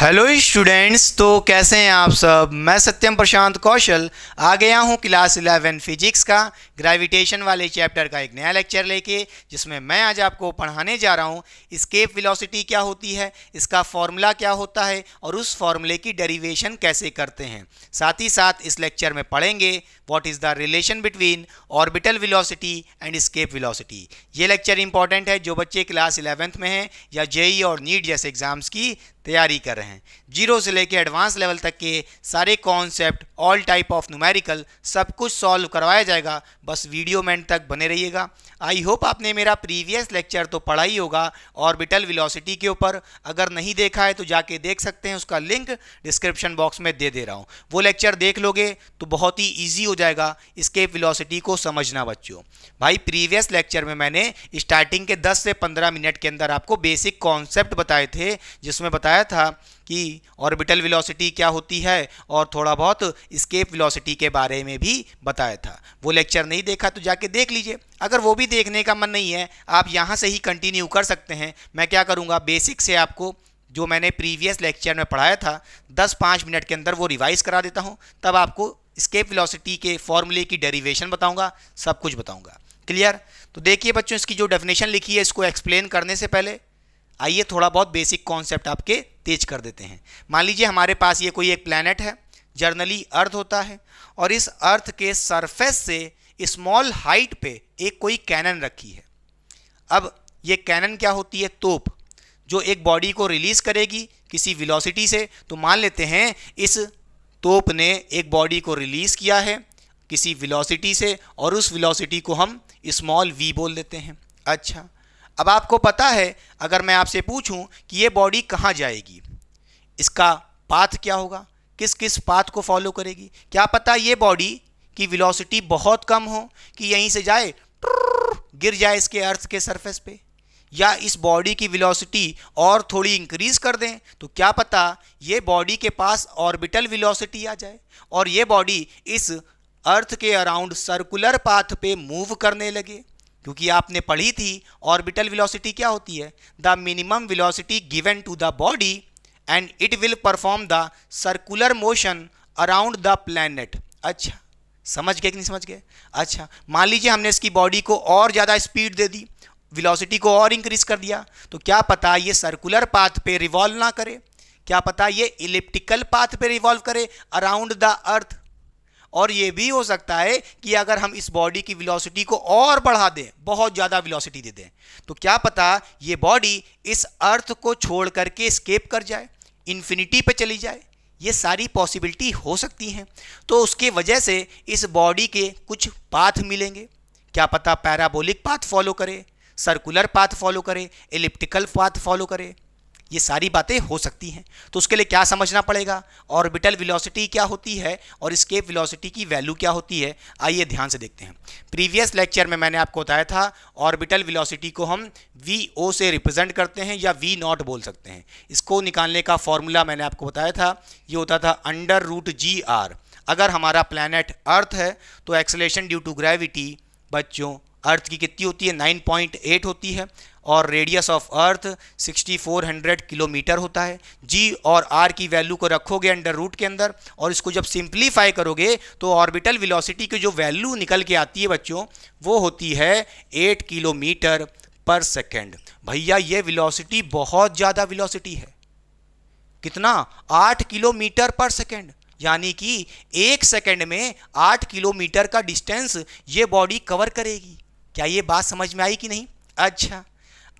Hello students तो कैसे हैं आप सब मैं सत्यम प्रशांत कौशल आ गया हूं क्लास 11 फिजिक्स का ग्रेविटेशन वाले चैप्टर का एक नया लेक्चर लेके जिसमें मैं आज आपको पढ़ाने जा रहा हूं इसकेप वेलोसिटी क्या होती है इसका फॉर्मूला क्या होता है और उस फॉर्मूले की डेरिवेशन कैसे करते हैं साथ ही साथ इस लेक्चर में पढ़ेंगे what is the relation between orbital velocity and escape velocity ये लेक्चर इंपॉर्टेंट है जो बच्चे क्लास इलेवेंथ में हैं या जेई e और नीट जैसे एग्जाम्स की तैयारी कर रहे हैं जीरो से लेकर एडवांस लेवल तक के सारे concept all type of numerical सब कुछ सॉल्व करवाया जाएगा बस वीडियो में एंड तक बने रहिएगा आई होप आपने मेरा प्रीवियस लेक्चर तो पढ़ा ही होगा ऑर्बिटल वेलोसिटी के ऊपर अगर नहीं देखा है तो जाके देख सकते हैं उसका लिंक डिस्क्रिप्शन बॉक्स में दे दे रहा हूँ वो लेक्चर देख लोगे तो बहुत ही ईजी हो जाएगा इसके वेलोसिटी को समझना बच्चों भाई प्रीवियस लेक्चर में मैंने स्टार्टिंग के दस से पंद्रह मिनट के अंदर आपको बेसिक कॉन्सेप्ट बताए थे जिसमें बताया था कि ऑर्बिटल वेलोसिटी क्या होती है और थोड़ा बहुत स्केप वेलोसिटी के बारे में भी बताया था वो लेक्चर नहीं देखा तो जाके देख लीजिए अगर वो भी देखने का मन नहीं है आप यहाँ से ही कंटिन्यू कर सकते हैं मैं क्या करूँगा बेसिक से आपको जो मैंने प्रीवियस लेक्चर में पढ़ाया था दस पाँच मिनट के अंदर वो रिवाइज करा देता हूँ तब आपको स्केप वेलोसिटी के फॉर्मूले की डेरिवेशन बताऊंगा सब कुछ बताऊंगा क्लियर तो देखिए बच्चों इसकी जो डेफिनेशन लिखी है इसको एक्सप्लेन करने से पहले आइए थोड़ा बहुत बेसिक कॉन्सेप्ट आपके तेज कर देते हैं मान लीजिए हमारे पास ये कोई एक प्लानट है जर्नली अर्थ होता है और इस अर्थ के सरफेस से स्मॉल हाइट पे एक कोई कैनन रखी है अब ये कैनन क्या होती है तोप जो एक बॉडी को रिलीज़ करेगी किसी वेलोसिटी से तो मान लेते हैं इस तोप ने एक बॉडी को रिलीज़ किया है किसी वेलोसिटी से और उस वेलोसिटी को हम स्मॉल वी बोल देते हैं अच्छा अब आपको पता है अगर मैं आपसे पूछूं कि ये बॉडी कहाँ जाएगी इसका पाथ क्या होगा किस किस पाथ को फॉलो करेगी क्या पता ये बॉडी की वेलोसिटी बहुत कम हो कि यहीं से जाए गिर जाए इसके अर्थ के सरफेस पे या इस बॉडी की वेलोसिटी और थोड़ी इंक्रीज कर दें तो क्या पता ये बॉडी के पास ऑर्बिटल वेलोसिटी आ जाए और ये बॉडी इस अर्थ के अराउंड सर्कुलर पाथ पे मूव करने लगे क्योंकि आपने पढ़ी थी ऑर्बिटल वेलोसिटी क्या होती है the minimum velocity given to the body and it will perform the circular motion around the planet अच्छा समझ गए कि नहीं समझ गए अच्छा मान लीजिए हमने इसकी बॉडी को और ज़्यादा स्पीड दे दी वेलोसिटी को और इंक्रीज कर दिया तो क्या पता ये सर्कुलर पाथ पे रिवॉल्व ना करे क्या पता ये इलिप्टिकल पाथ पे रिवॉल्व करे अराउंड द अर्थ और ये भी हो सकता है कि अगर हम इस बॉडी की विलोसिटी को और बढ़ा दें बहुत ज़्यादा विलोसिटी दे दें तो क्या पता ये बॉडी इस अर्थ को छोड़ करके स्केप कर जाए इन्फिनिटी पे चली जाए ये सारी पॉसिबिलिटी हो सकती हैं तो उसके वजह से इस बॉडी के कुछ पाथ मिलेंगे क्या पता पैराबोलिक पाथ फॉलो करे सर्कुलर पाथ फॉलो करे इलिप्टिकल पाथ फॉलो करे ये सारी बातें हो सकती हैं तो उसके लिए क्या समझना पड़ेगा ऑर्बिटल वेलोसिटी क्या होती है और स्केप वेलोसिटी की वैल्यू क्या होती है आइए ध्यान से देखते हैं प्रीवियस लेक्चर में मैंने आपको बताया था ऑर्बिटल वेलोसिटी को हम वी ओ से रिप्रेजेंट करते हैं या वी नॉट बोल सकते हैं इसको निकालने का फॉर्मूला मैंने आपको बताया था ये होता था अंडर रूट जी आर अगर हमारा प्लानट अर्थ है तो एक्सलेशन ड्यू टू ग्रेविटी बच्चों अर्थ की कितनी होती है 9.8 होती है और रेडियस ऑफ अर्थ 6400 किलोमीटर होता है जी और आर की वैल्यू को रखोगे अंडर रूट के अंदर और इसको जब सिंप्लीफाई करोगे तो ऑर्बिटल वेलोसिटी की जो वैल्यू निकल के आती है बच्चों वो होती है 8 किलोमीटर पर सेकेंड भैया ये वेलोसिटी बहुत ज़्यादा वेलोसिटी है कितना आठ किलोमीटर पर सेकेंड यानी कि एक सेकेंड में आठ किलोमीटर का डिस्टेंस ये बॉडी कवर करेगी क्या ये बात समझ में आई कि नहीं अच्छा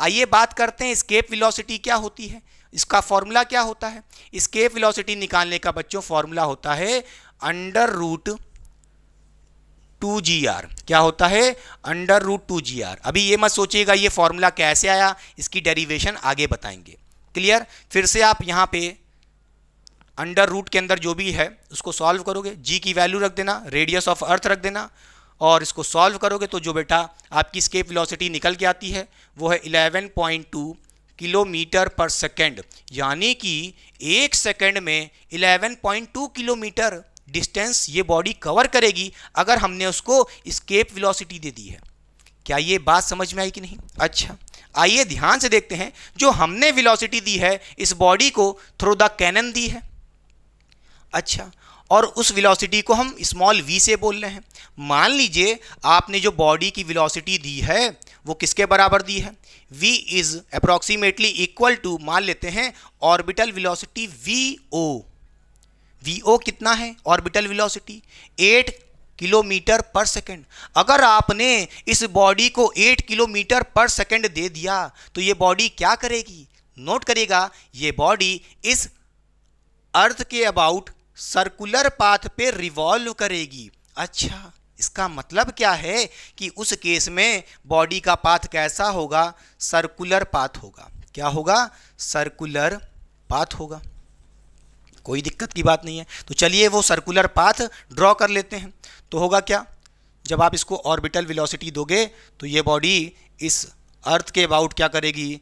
आइए बात करते हैं स्केप विलोसिटी क्या होती है इसका फॉर्मूला क्या होता है स्केप विलोसिटी निकालने का बच्चों फॉर्मूला होता है under root two G R क्या होता है under root two G R अभी ये मत सोचिएगा ये फॉर्मूला कैसे आया इसकी डेरिवेशन आगे बताएंगे क्लियर फिर से आप यहाँ पे अंडर रूट के अंदर जो भी है उसको सॉल्व करोगे जी की वैल्यू रख देना रेडियस ऑफ अर्थ रख देना और इसको सॉल्व करोगे तो जो बेटा आपकी स्केप वेलोसिटी निकल के आती है वो है 11.2 किलोमीटर पर सेकंड यानी कि एक सेकंड में 11.2 किलोमीटर डिस्टेंस ये बॉडी कवर करेगी अगर हमने उसको स्केप वेलोसिटी दे दी है क्या ये बात समझ में आई कि नहीं अच्छा आइए ध्यान से देखते हैं जो हमने वेलोसिटी दी है इस बॉडी को थ्रू द कैनन दी है अच्छा और उस वेलोसिटी को हम स्मॉल वी से बोल रहे हैं मान लीजिए आपने जो बॉडी की वेलोसिटी दी है वो किसके बराबर दी है V is approximately equal to मान लेते हैं ऑर्बिटल वेलोसिटी वी ओ कितना है ऑर्बिटल वेलोसिटी एट किलोमीटर पर सेकंड अगर आपने इस बॉडी को एट किलोमीटर पर सेकंड दे दिया तो ये बॉडी क्या करेगी नोट करेगा ये बॉडी इस अर्थ के अबाउट सर्कुलर पाथ पे रिवॉल्व करेगी अच्छा इसका मतलब क्या है कि उस केस में बॉडी का पाथ कैसा होगा सर्कुलर पाथ होगा क्या होगा सर्कुलर पाथ होगा कोई दिक्कत की बात नहीं है तो चलिए वो सर्कुलर पाथ ड्रॉ कर लेते हैं तो होगा क्या जब आप इसको ऑर्बिटल वेलोसिटी दोगे तो ये बॉडी इस अर्थ के अबाउट क्या करेगी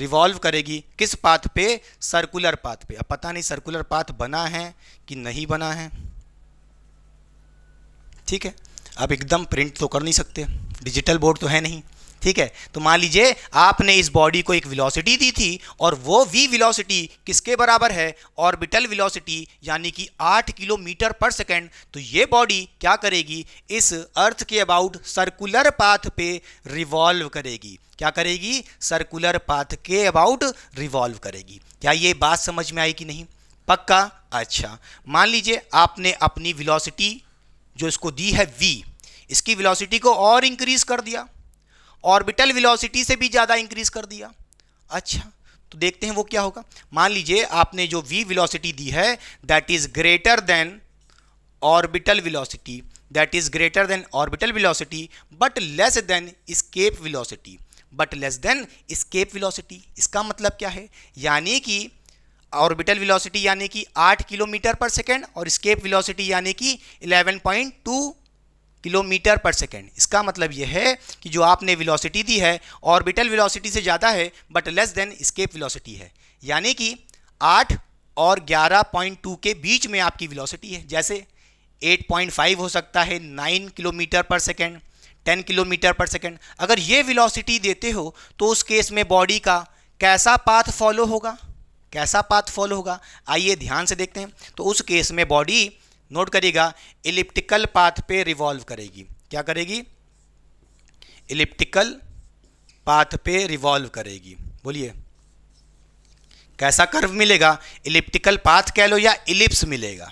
रिवॉल्व करेगी किस पाथ पे सर्कुलर पाथ पे अब पता नहीं सर्कुलर पाथ बना है कि नहीं बना है ठीक है अब एकदम प्रिंट तो कर नहीं सकते डिजिटल बोर्ड तो है नहीं ठीक है तो मान लीजिए आपने इस बॉडी को एक विलोसिटी दी थी और वो वी विलोसिटी किसके बराबर है ऑर्बिटल विलोसिटी यानी कि 8 किलोमीटर पर सेकेंड तो ये बॉडी क्या करेगी इस अर्थ के अबाउट सर्कुलर पाथ पे रिवॉल्व करेगी क्या करेगी सर्कुलर पाथ के अबाउट रिवॉल्व करेगी क्या ये बात समझ में आई कि नहीं पक्का अच्छा मान लीजिए आपने अपनी विलोसिटी जो इसको दी है वी इसकी विलोसिटी को और इंक्रीज कर दिया ऑर्बिटल विलोसिटी से भी ज़्यादा इंक्रीज कर दिया अच्छा तो देखते हैं वो क्या होगा मान लीजिए आपने जो वी विलोसिटी दी है that is greater than orbital velocity that is greater than orbital velocity but less than escape velocity but less than escape velocity इसका मतलब क्या है यानी कि ऑर्बिटल विलोसिटी यानी कि 8 किलोमीटर पर सेकेंड और स्केप विलोसिटी यानी कि 11.2 किलोमीटर पर सेकेंड इसका मतलब यह है कि जो आपने विलोसिटी दी है ऑर्बिटल विलोसिटी से ज़्यादा है but less than escape velocity है यानी कि आठ और 11.2 के बीच में आपकी विलोसिटी है जैसे 8.5 हो सकता है 9 kilometre per second 10 kilometre per second अगर ये विलोसिटी देते हो तो उस केस में बॉडी का कैसा पाथ फॉलो होगा कैसा पाथ फॉलो होगा आइए ध्यान से देखते हैं तो उस केस में बॉडी नोट करिएगा इलिप्टिकल पाथ पे रिवॉल्व करेगी क्या करेगी इलिप्टिकल पाथ पे रिवॉल्व करेगी बोलिए कैसा कर्व मिलेगा इलिप्टिकल पाथ कह लो या इलिप्स मिलेगा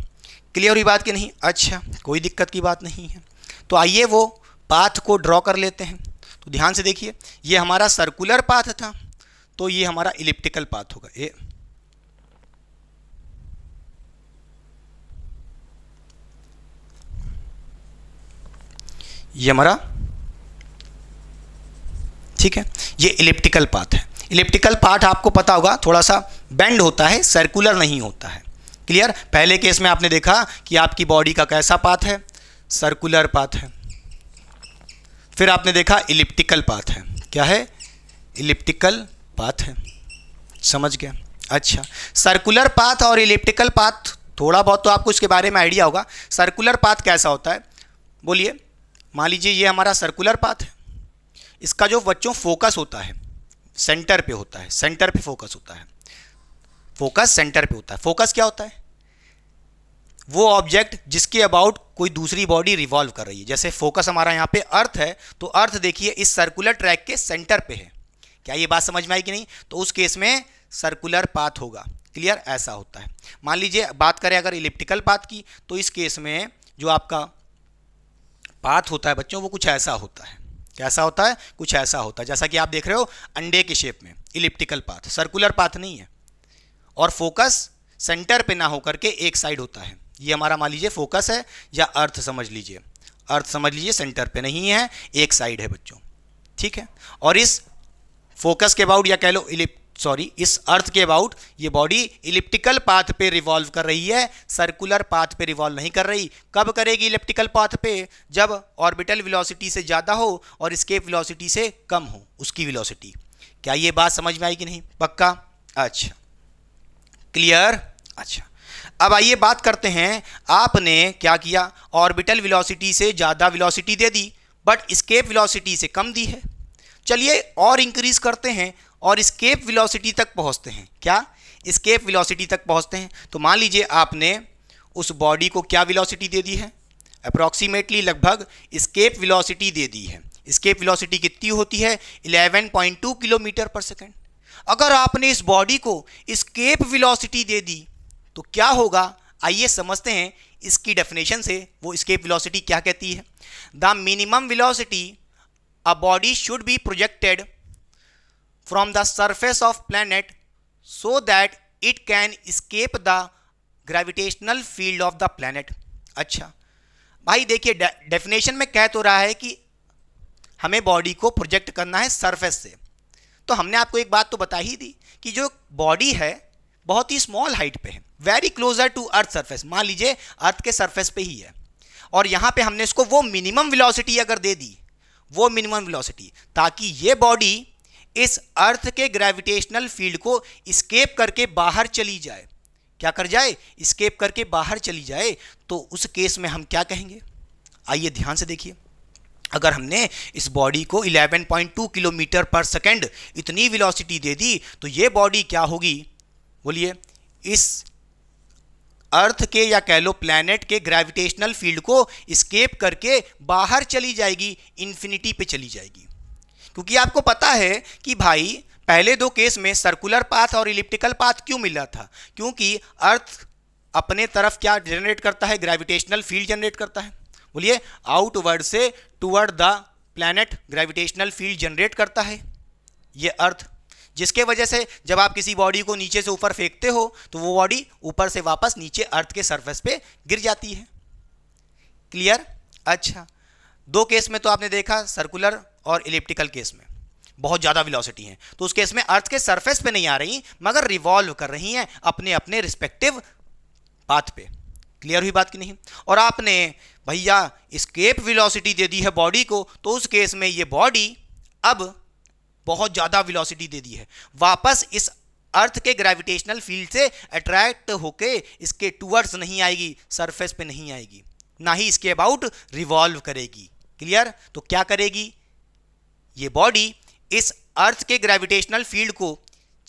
क्लियर हुई बात की नहीं अच्छा कोई दिक्कत की बात नहीं है तो आइए वो पाथ को ड्रॉ कर लेते हैं तो ध्यान से देखिए ये हमारा सर्कुलर पाथ था तो ये हमारा इलिप्टिकल पाथ होगा ये ये हमारा ठीक है ये इलिप्टिकल पाथ है इलिप्टिकल पाथ आपको पता होगा थोड़ा सा बेंड होता है सर्कुलर नहीं होता है क्लियर पहले केस में आपने देखा कि आपकी बॉडी का कैसा पाथ है सर्कुलर पाथ है फिर आपने देखा इलिप्टिकल पाथ है क्या है इलिप्टिकल पाथ है समझ गया अच्छा सर्कुलर पाथ और इलिप्टिकल पाथ थोड़ा बहुत तो आपको इसके बारे में आइडिया होगा सर्कुलर पाथ कैसा होता है बोलिए मान लीजिए ये हमारा सर्कुलर पाथ है इसका जो बच्चों फोकस होता है सेंटर पे होता है सेंटर पे फोकस होता है फोकस सेंटर पे होता है फोकस क्या होता है वो ऑब्जेक्ट जिसके अबाउट कोई दूसरी बॉडी रिवॉल्व कर रही है जैसे फोकस हमारा यहाँ पे अर्थ है तो अर्थ देखिए इस सर्कुलर ट्रैक के सेंटर पे है क्या ये बात समझ में आई कि नहीं तो उस केस में सर्कुलर पाथ होगा क्लियर ऐसा होता है मान लीजिए बात करें अगर इलिप्टिकल पाथ की तो इस केस में जो आपका पाथ होता है बच्चों वो कुछ ऐसा होता है कैसा होता है कुछ ऐसा होता है जैसा कि आप देख रहे हो अंडे के शेप में इलिप्टिकल पाथ सर्कुलर पाथ नहीं है और फोकस सेंटर पे ना होकर के एक साइड होता है ये हमारा मान लीजिए फोकस है या अर्थ समझ लीजिए अर्थ समझ लीजिए सेंटर पे नहीं है एक साइड है बच्चों ठीक है और इस फोकस के अबाउट या कह लो इलिप सॉरी इस अर्थ के अबाउट ये बॉडी इलिप्टिकल पाथ पे रिवॉल्व कर रही है सर्कुलर पाथ पे रिवॉल्व नहीं कर रही कब करेगी इलिप्टिकल पाथ पे जब ऑर्बिटल वेलोसिटी से ज़्यादा हो और स्केप वेलोसिटी से कम हो उसकी वेलोसिटी क्या ये बात समझ में आई कि नहीं पक्का अच्छा क्लियर अच्छा अब आइए बात करते हैं आपने क्या किया ऑर्बिटल विलॉसिटी से ज़्यादा विलॉसिटी दे दी बट स्केप विलॉसिटी से कम दी है चलिए और इंक्रीज करते हैं और स्केप विलोसिटी तक पहुँचते हैं क्या स्केप विलोसिटी तक पहुँचते हैं तो मान लीजिए आपने उस बॉडी को क्या विलोसिटी दे दी है अप्रॉक्सीमेटली लगभग स्केप विलोसिटी दे दी है स्केप विलोसिटी कितनी होती है 11.2 किलोमीटर पर सेकंड अगर आपने इस बॉडी को स्केप विलोसिटी दे दी तो क्या होगा आइए समझते हैं इसकी डेफिनेशन से वो स्केप विलोसिटी क्या कहती है the minimum velocity a body should be projected from the surface of planet so that it can escape the gravitational field of the planet अच्छा भाई देखिए डेफिनेशन में कह तो रहा है कि हमें बॉडी को प्रोजेक्ट करना है सरफेस से तो हमने आपको एक बात तो बता ही दी कि जो बॉडी है बहुत ही स्मॉल हाइट पे है very closer to earth surface मान लीजिए अर्थ के सरफेस पे ही है और यहाँ पे हमने इसको वो मिनिमम वेलोसिटी अगर दे दी वो मिनिमम वेलोसिटी ताकि ये बॉडी इस अर्थ के ग्रेविटेशनल फील्ड को स्केप करके बाहर चली जाए क्या कर जाए स्केप करके बाहर चली जाए तो उस केस में हम क्या कहेंगे आइए ध्यान से देखिए अगर हमने इस बॉडी को 11.2 किलोमीटर पर सेकंड इतनी वेलोसिटी दे दी तो ये बॉडी क्या होगी बोलिए इस अर्थ के या कह लो प्लानट के ग्रेविटेशनल फील्ड को स्केप करके बाहर चली जाएगी इन्फिनिटी पे चली जाएगी क्योंकि आपको पता है कि भाई पहले दो केस में सर्कुलर पाथ और इलिप्टिकल पाथ क्यों मिला था क्योंकि अर्थ अपने तरफ क्या जनरेट करता है ग्रेविटेशनल फील्ड जनरेट करता है बोलिए आउटवर्ड से toward the planet gravitational field generate करता है ये अर्थ जिसके वजह से जब आप किसी बॉडी को नीचे से ऊपर फेंकते हो तो वो बॉडी ऊपर से वापस नीचे अर्थ के सर्फेस पे गिर जाती है क्लियर अच्छा दो केस में तो आपने देखा सर्कुलर और इलिप्टिकल केस में बहुत ज़्यादा वेलोसिटी हैं तो उस केस में अर्थ के सरफेस पे नहीं आ रही मगर रिवॉल्व कर रही हैं अपने अपने रिस्पेक्टिव पाथ पे क्लियर हुई बात की नहीं और आपने भैया स्केप विलोसिटी दे दी है बॉडी को तो उस केस में ये बॉडी अब बहुत ज़्यादा विलोसिटी दे दी है वापस इस अर्थ के ग्रेविटेशनल फील्ड से अट्रैक्ट होके इसके टूवर्ड्स नहीं आएगी सरफेस पे नहीं आएगी ना ही इसके अबाउट रिवॉल्व करेगी क्लियर तो क्या करेगी ये बॉडी इस अर्थ के ग्रेविटेशनल फील्ड को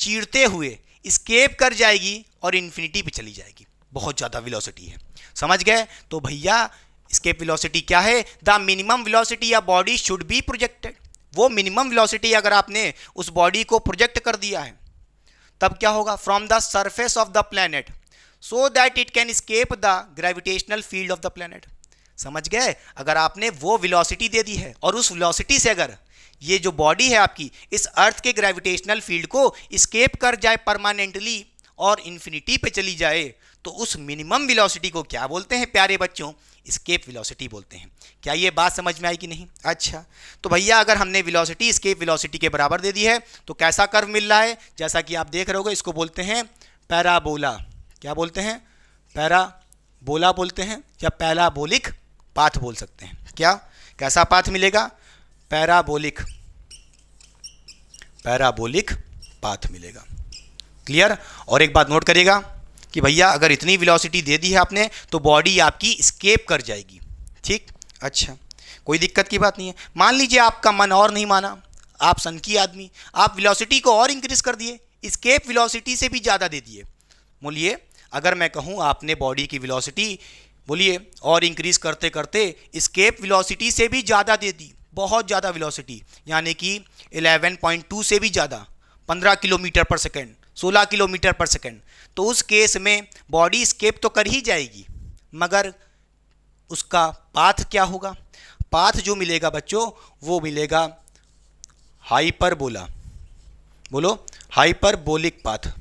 चीरते हुए स्केप कर जाएगी और इन्फिनिटी पे चली जाएगी बहुत ज़्यादा विलोसिटी है समझ गए तो भैया स्केप विलोसिटी क्या है द मिनिमम विलोसिटी या बॉडी शुड बी प्रोजेक्टेड वो मिनिमम विलोसिटी अगर आपने उस बॉडी को प्रोजेक्ट कर दिया है तब क्या होगा from the surface of the planet so that it can escape the gravitational field of the planet समझ गए अगर आपने वो विलोसिटी दे दी है और उस विलोसिटी से अगर ये जो बॉडी है आपकी इस अर्थ के ग्रेविटेशनल फील्ड को स्केप कर जाए परमानेंटली और इन्फिनिटी पे चली जाए तो उस मिनिमम वेलोसिटी को क्या बोलते हैं प्यारे बच्चों स्केप वेलोसिटी बोलते हैं क्या ये बात समझ में आई कि नहीं अच्छा तो भैया अगर हमने वेलोसिटी स्केप वेलोसिटी के बराबर दे दी है तो कैसा कर्व मिल रहा है जैसा कि आप देख रहे हो इसको बोलते हैं पैराबोला क्या बोलते हैं पैराबोला बोलते हैं या पैराबोलिक पाथ बोल सकते हैं क्या कैसा पाथ मिलेगा पैराबोलिक पैराबोलिक पाथ मिलेगा क्लियर और एक बात नोट करिएगा कि भैया अगर इतनी वेलोसिटी दे दी है आपने तो बॉडी आपकी स्केप कर जाएगी ठीक अच्छा कोई दिक्कत की बात नहीं है मान लीजिए आपका मन और नहीं माना आप सनकी आदमी आप वेलोसिटी को और इंक्रीज कर दिए स्केप वेलोसिटी से भी ज़्यादा दे दिए बोलिए अगर मैं कहूँ आपने बॉडी की विलॉसिटी बोलिए और इंक्रीज करते करते स्केप विलोसिटी से भी ज़्यादा दे दी बहुत ज़्यादा विलोसिटी यानी कि 11.2 से भी ज़्यादा 15 kilometre per second 16 kilometre per second तो उस केस में बॉडी स्केप तो कर ही जाएगी मगर उसका पाथ क्या होगा पाथ जो मिलेगा बच्चों वो मिलेगा हाइपरबोला बोलो हाइपरबोलिक पाथ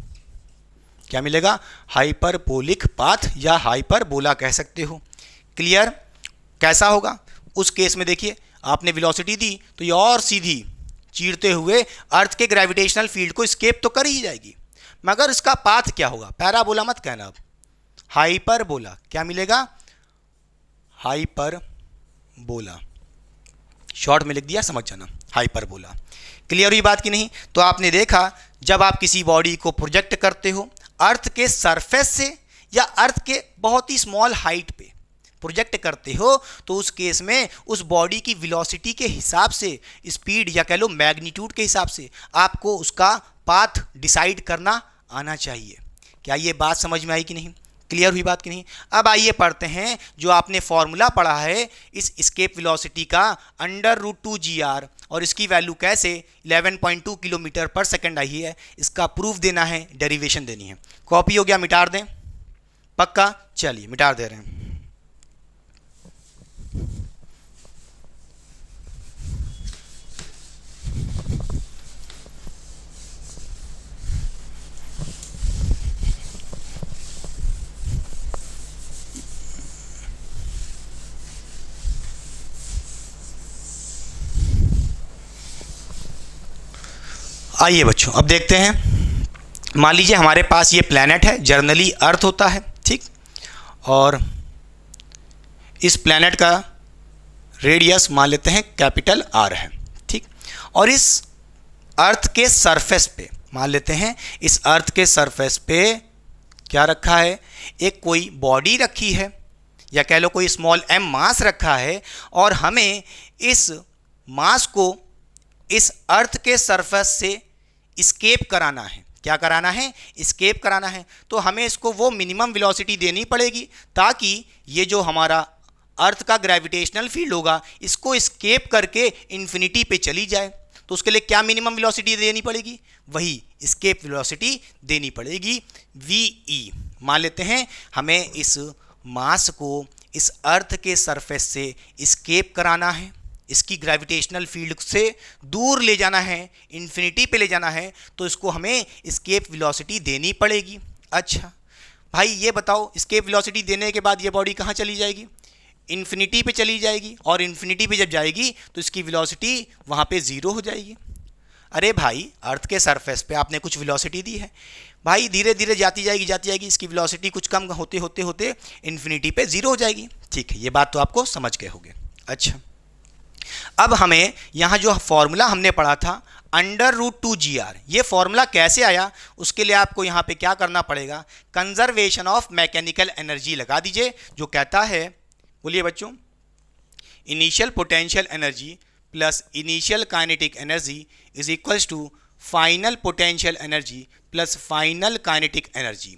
क्या मिलेगा हाइपरबोलिक पाथ या हाइपरबोला कह सकते हो क्लियर कैसा होगा उस केस में देखिए आपने वेलोसिटी दी तो ये और सीधी चीरते हुए अर्थ के ग्रेविटेशनल फील्ड को स्केप तो कर ही जाएगी मगर इसका पाथ क्या होगा पैराबोला मत कहना अब हाइपरबोला क्या मिलेगा हाइपरबोला शॉर्ट में लिख दिया समझ जाना हाइपरबोला क्लियर हुई बात की नहीं तो आपने देखा जब आप किसी बॉडी को प्रोजेक्ट करते हो अर्थ के सरफेस से या अर्थ के बहुत ही स्मॉल हाइट पे प्रोजेक्ट करते हो तो उस केस में उस बॉडी की विलोसिटी के हिसाब से स्पीड या कह लो मैग्नीट्यूड के हिसाब से आपको उसका पाथ डिसाइड करना आना चाहिए क्या ये बात समझ में आई कि नहीं क्लियर हुई बात कि नहीं अब आइए पढ़ते हैं जो आपने फॉर्मूला पढ़ा है इस स्केप वेलोसिटी का under root two G R और इसकी वैल्यू कैसे 11.2 किलोमीटर पर सेकंड आई है इसका प्रूफ देना है डेरिवेशन देनी है कॉपी हो गया मिटार दें पक्का चलिए मिटार दे रहे हैं आइए बच्चों अब देखते हैं मान लीजिए हमारे पास ये प्लानट है जर्नली अर्थ होता है ठीक और इस प्लानट का रेडियस मान लेते हैं कैपिटल आर है ठीक और इस अर्थ के सरफेस पे मान लेते हैं इस अर्थ के सरफेस पे क्या रखा है एक कोई बॉडी रखी है या कह लो कोई स्मॉल एम मास रखा है और हमें इस मास को इस अर्थ के सरफेस से स्केप कराना है क्या कराना है स्केप कराना है तो हमें इसको वो मिनिमम वेलोसिटी देनी पड़ेगी ताकि ये जो हमारा अर्थ का ग्रेविटेशनल फील्ड होगा इसको स्केप करके इन्फिनिटी पे चली जाए तो उसके लिए क्या मिनिमम वेलोसिटी देनी पड़ेगी वही स्केप वेलोसिटी देनी पड़ेगी वी ई e। मान लेते हैं हमें इस मास को इस अर्थ के सरफेस से स्केप कराना है इसकी ग्रेविटेशनल फील्ड से दूर ले जाना है इन्फिनिटी पे ले जाना है तो इसको हमें स्केप वेलोसिटी देनी पड़ेगी अच्छा भाई ये बताओ स्केप वेलोसिटी देने के बाद ये बॉडी कहाँ चली जाएगी इन्फिनिटी पे चली जाएगी और इन्फिनिटी पे जब जाएगी तो इसकी वेलोसिटी वहाँ पे ज़ीरो हो जाएगी अरे भाई अर्थ के सरफेस पे आपने कुछ वेलोसिटी दी है भाई धीरे धीरे जाती जाएगी जाती जाएगी इसकी वेलोसिटी कुछ कम होते होते होते इन्फिनिटी पे ज़ीरो हो जाएगी ठीक है ये बात तो आपको समझ गए होगे अच्छा अब हमें यहाँ जो फॉर्मूला हमने पढ़ा था under root two G R ये फॉर्मूला कैसे आया उसके लिए आपको यहाँ पे क्या करना पड़ेगा कंजर्वेशन ऑफ मैकेनिकल एनर्जी लगा दीजिए जो कहता है बोलिए बच्चों initial potential energy plus initial kinetic energy is equals to final potential energy plus final kinetic energy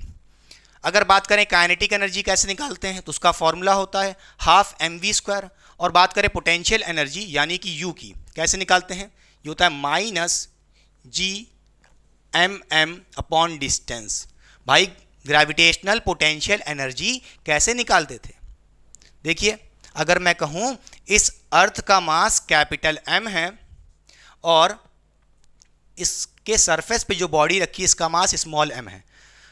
अगर बात करें काइनेटिक एनर्जी कैसे निकालते हैं तो उसका फॉर्मूला होता है हाफ एम वी स्क्वायर और बात करें पोटेंशियल एनर्जी यानी कि यू की कैसे निकालते हैं ये होता है minus G M M upon distance भाई ग्रेविटेशनल पोटेंशियल एनर्जी कैसे निकालते थे देखिए अगर मैं कहूँ इस अर्थ का मास कैपिटल एम है और इसके सरफेस पे जो बॉडी रखी इसका मास स्मॉल एम है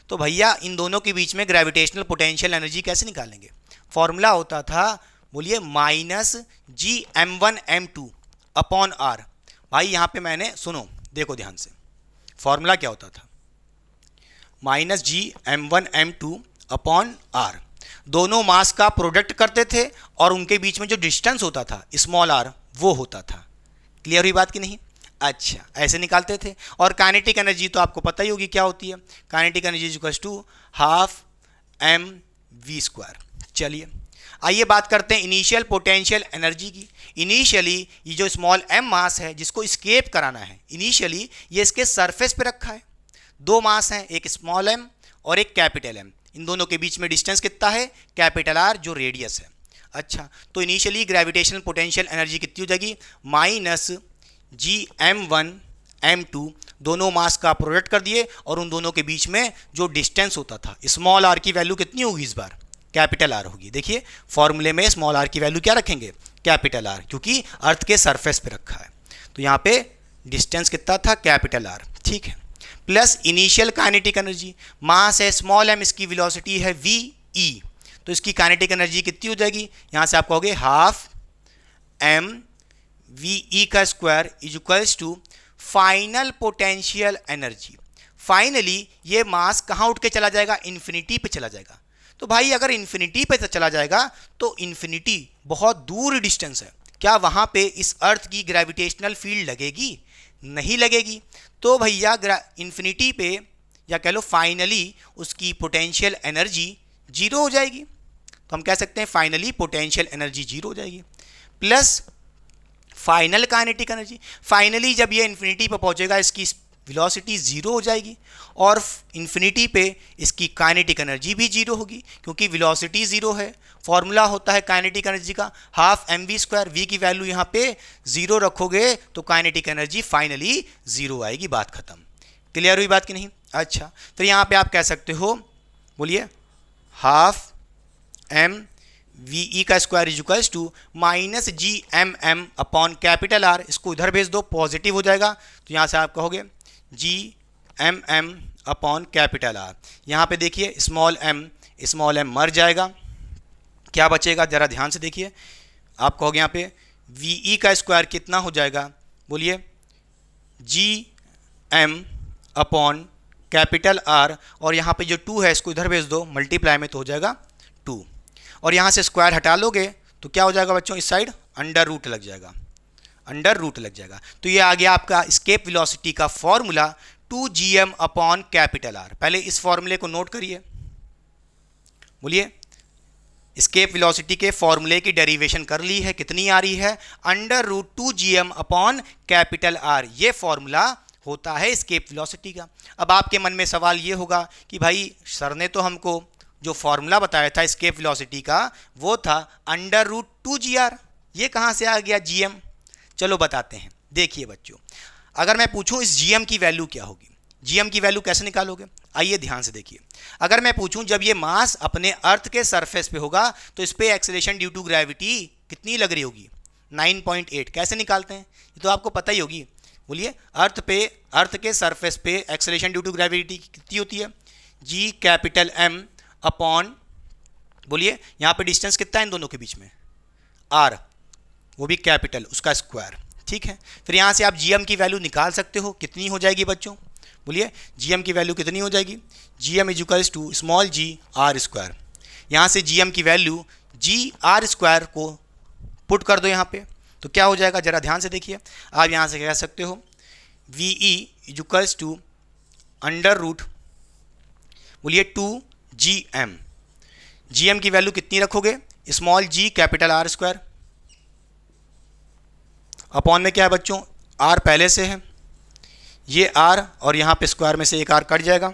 तो भैया इन दोनों के बीच में ग्रेविटेशनल पोटेंशियल एनर्जी कैसे निकालेंगे फॉर्मूला होता था बोलिए minus G M one M two upon R भाई यहाँ पे मैंने सुनो देखो ध्यान से फॉर्मूला क्या होता था minus G M one M two upon R दोनों मास का प्रोडक्ट करते थे और उनके बीच में जो डिस्टेंस होता था स्मॉल आर वो होता था क्लियर हुई बात की नहीं अच्छा ऐसे निकालते थे और काइनेटिक एनर्जी तो आपको पता ही होगी क्या होती है kinetic energy is to half M V square चलिए आइए बात करते हैं इनिशियल पोटेंशियल एनर्जी की इनिशियली ये जो स्मॉल एम मास है जिसको स्केप कराना है इनिशियली ये इसके सरफेस पे रखा है दो मास हैं एक स्मॉल एम और एक कैपिटल एम इन दोनों के बीच में डिस्टेंस कितना है कैपिटल आर जो रेडियस है अच्छा तो इनिशियली ग्रेविटेशनल पोटेंशियल एनर्जी कितनी हो जाएगी minus G M one M two दोनों मास का प्रोडक्ट कर दिए और उन दोनों के बीच में जो डिस्टेंस होता था स्मॉल आर की वैल्यू कितनी होगी इस बार कैपिटल आर होगी देखिए फॉर्मूले में स्मॉल आर की वैल्यू क्या रखेंगे कैपिटल आर क्योंकि अर्थ के सरफेस पे रखा है तो यहाँ पे डिस्टेंस कितना था कैपिटल आर ठीक है plus initial kinetic energy mass है स्मॉल एम इसकी विलोसिटी है वी ई e। तो इसकी काइनेटिक एनर्जी कितनी हो जाएगी यहाँ से आप कहोगे हाफ एम वी ई का square is equals to final potential energy finally ये मास कहाँ उठ के चला जाएगा इन्फिनिटी पे चला जाएगा तो भाई अगर इन्फिनिटी पे तो चला जाएगा तो इन्फिनिटी बहुत दूर डिस्टेंस है क्या वहाँ पे इस अर्थ की ग्रेविटेशनल फील्ड लगेगी नहीं लगेगी तो भैया इन्फिनिटी पे या कह लो फाइनली उसकी पोटेंशियल एनर्जी जीरो हो जाएगी तो हम कह सकते हैं फाइनली पोटेंशियल एनर्जी जीरो हो जाएगी plus final kinetic energy finally जब ये इन्फिनिटी पर पहुँचेगा इसकी वेलोसिटी ज़ीरो हो जाएगी और इन्फिनिटी पे इसकी काइनेटिक एनर्जी भी ज़ीरो होगी क्योंकि वेलोसिटी ज़ीरो है फॉर्मूला होता है काइनेटिक एनर्जी का half M V square V की वैल्यू यहाँ पे ज़ीरो रखोगे तो काइनेटिक एनर्जी फाइनली ज़ीरो आएगी बात ख़त्म क्लियर हुई बात की नहीं अच्छा तो यहाँ पर आप कह सकते हो बोलिए हाफ एम वी ई का square is equals to minus G M M upon capital R इसको उधर भेज दो पॉजिटिव हो जाएगा तो यहाँ से आप कहोगे G M M upon capital R यहाँ पे देखिए स्मॉल एम स्मॉल एम मर जाएगा क्या बचेगा ज़रा ध्यान से देखिए आप कहोगे यहाँ पे वी ई e का स्क्वायर कितना हो जाएगा बोलिए G M upon capital R और यहाँ पे जो टू है इसको इधर भेज दो मल्टीप्लाई में तो हो जाएगा टू और यहाँ से स्क्वायर हटा लोगे तो क्या हो जाएगा बच्चों इस साइड अंडर रूट लग जाएगा अंडर रूट लग जाएगा तो ये आ गया आपका स्केप वेलोसिटी का formula two G M upon capital R पहले इस फॉर्मूले को नोट करिए बोलिए स्केप वेलोसिटी के फॉर्मूले की डेरिवेशन कर ली है कितनी आ रही है under root two G M upon capital R ये फॉर्मूला होता है स्केप वेलोसिटी का अब आपके मन में सवाल ये होगा कि भाई सर ने तो हमको जो फॉर्मूला बताया था स्केप वेलोसिटी का वो था under root two G R ये कहाँ से आ गया जी एम चलो बताते हैं देखिए बच्चों अगर मैं पूछूं इस जीएम की वैल्यू क्या होगी जीएम की वैल्यू कैसे निकालोगे आइए ध्यान से देखिए अगर मैं पूछूं जब ये मास अपने अर्थ के सरफेस पे होगा तो इस पर एक्सेलेशन ड्यू टू ग्रेविटी कितनी लग रही होगी 9.8 कैसे निकालते हैं ये तो आपको पता ही होगी बोलिए अर्थ पे अर्थ के सरफेस पे एक्सेलेशन ड्यू टू ग्रेविटी कितनी होती है जी कैपिटल एम अपॉन बोलिए यहाँ पर डिस्टेंस कितना है इन दोनों के बीच में आर वो भी कैपिटल उसका स्क्वायर ठीक है फिर यहाँ से आप जीएम की वैल्यू निकाल सकते हो कितनी हो जाएगी बच्चों बोलिए जीएम की वैल्यू कितनी हो जाएगी G M equals to small G R square यहाँ से जीएम की वैल्यू जी आर स्क्वायर को पुट कर दो यहाँ पे तो क्या हो जाएगा ज़रा ध्यान से देखिए आप यहाँ से कह सकते हो V E equals to under root बोलिए two G M G M की वैल्यू कितनी रखोगे small G capital R square upon में क्या है बच्चों आर पहले से है ये आर और यहाँ पे स्क्वायर में से एक आर कट जाएगा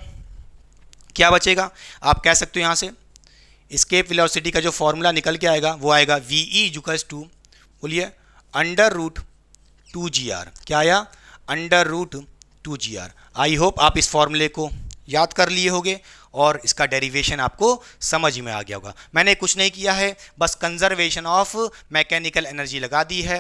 क्या बचेगा आप कह सकते हो यहाँ से स्केप विलोसिटी का जो फॉर्मूला निकल के आएगा वो आएगा वी ई जुकस टू बोलिए under root two G R क्या आया under root two G R I hope आप इस फॉर्मूले को याद कर लिए होगे और इसका डेरिवेशन आपको समझ में आ गया होगा मैंने कुछ नहीं किया है बस कंजर्वेशन ऑफ मैकेनिकल एनर्जी लगा दी है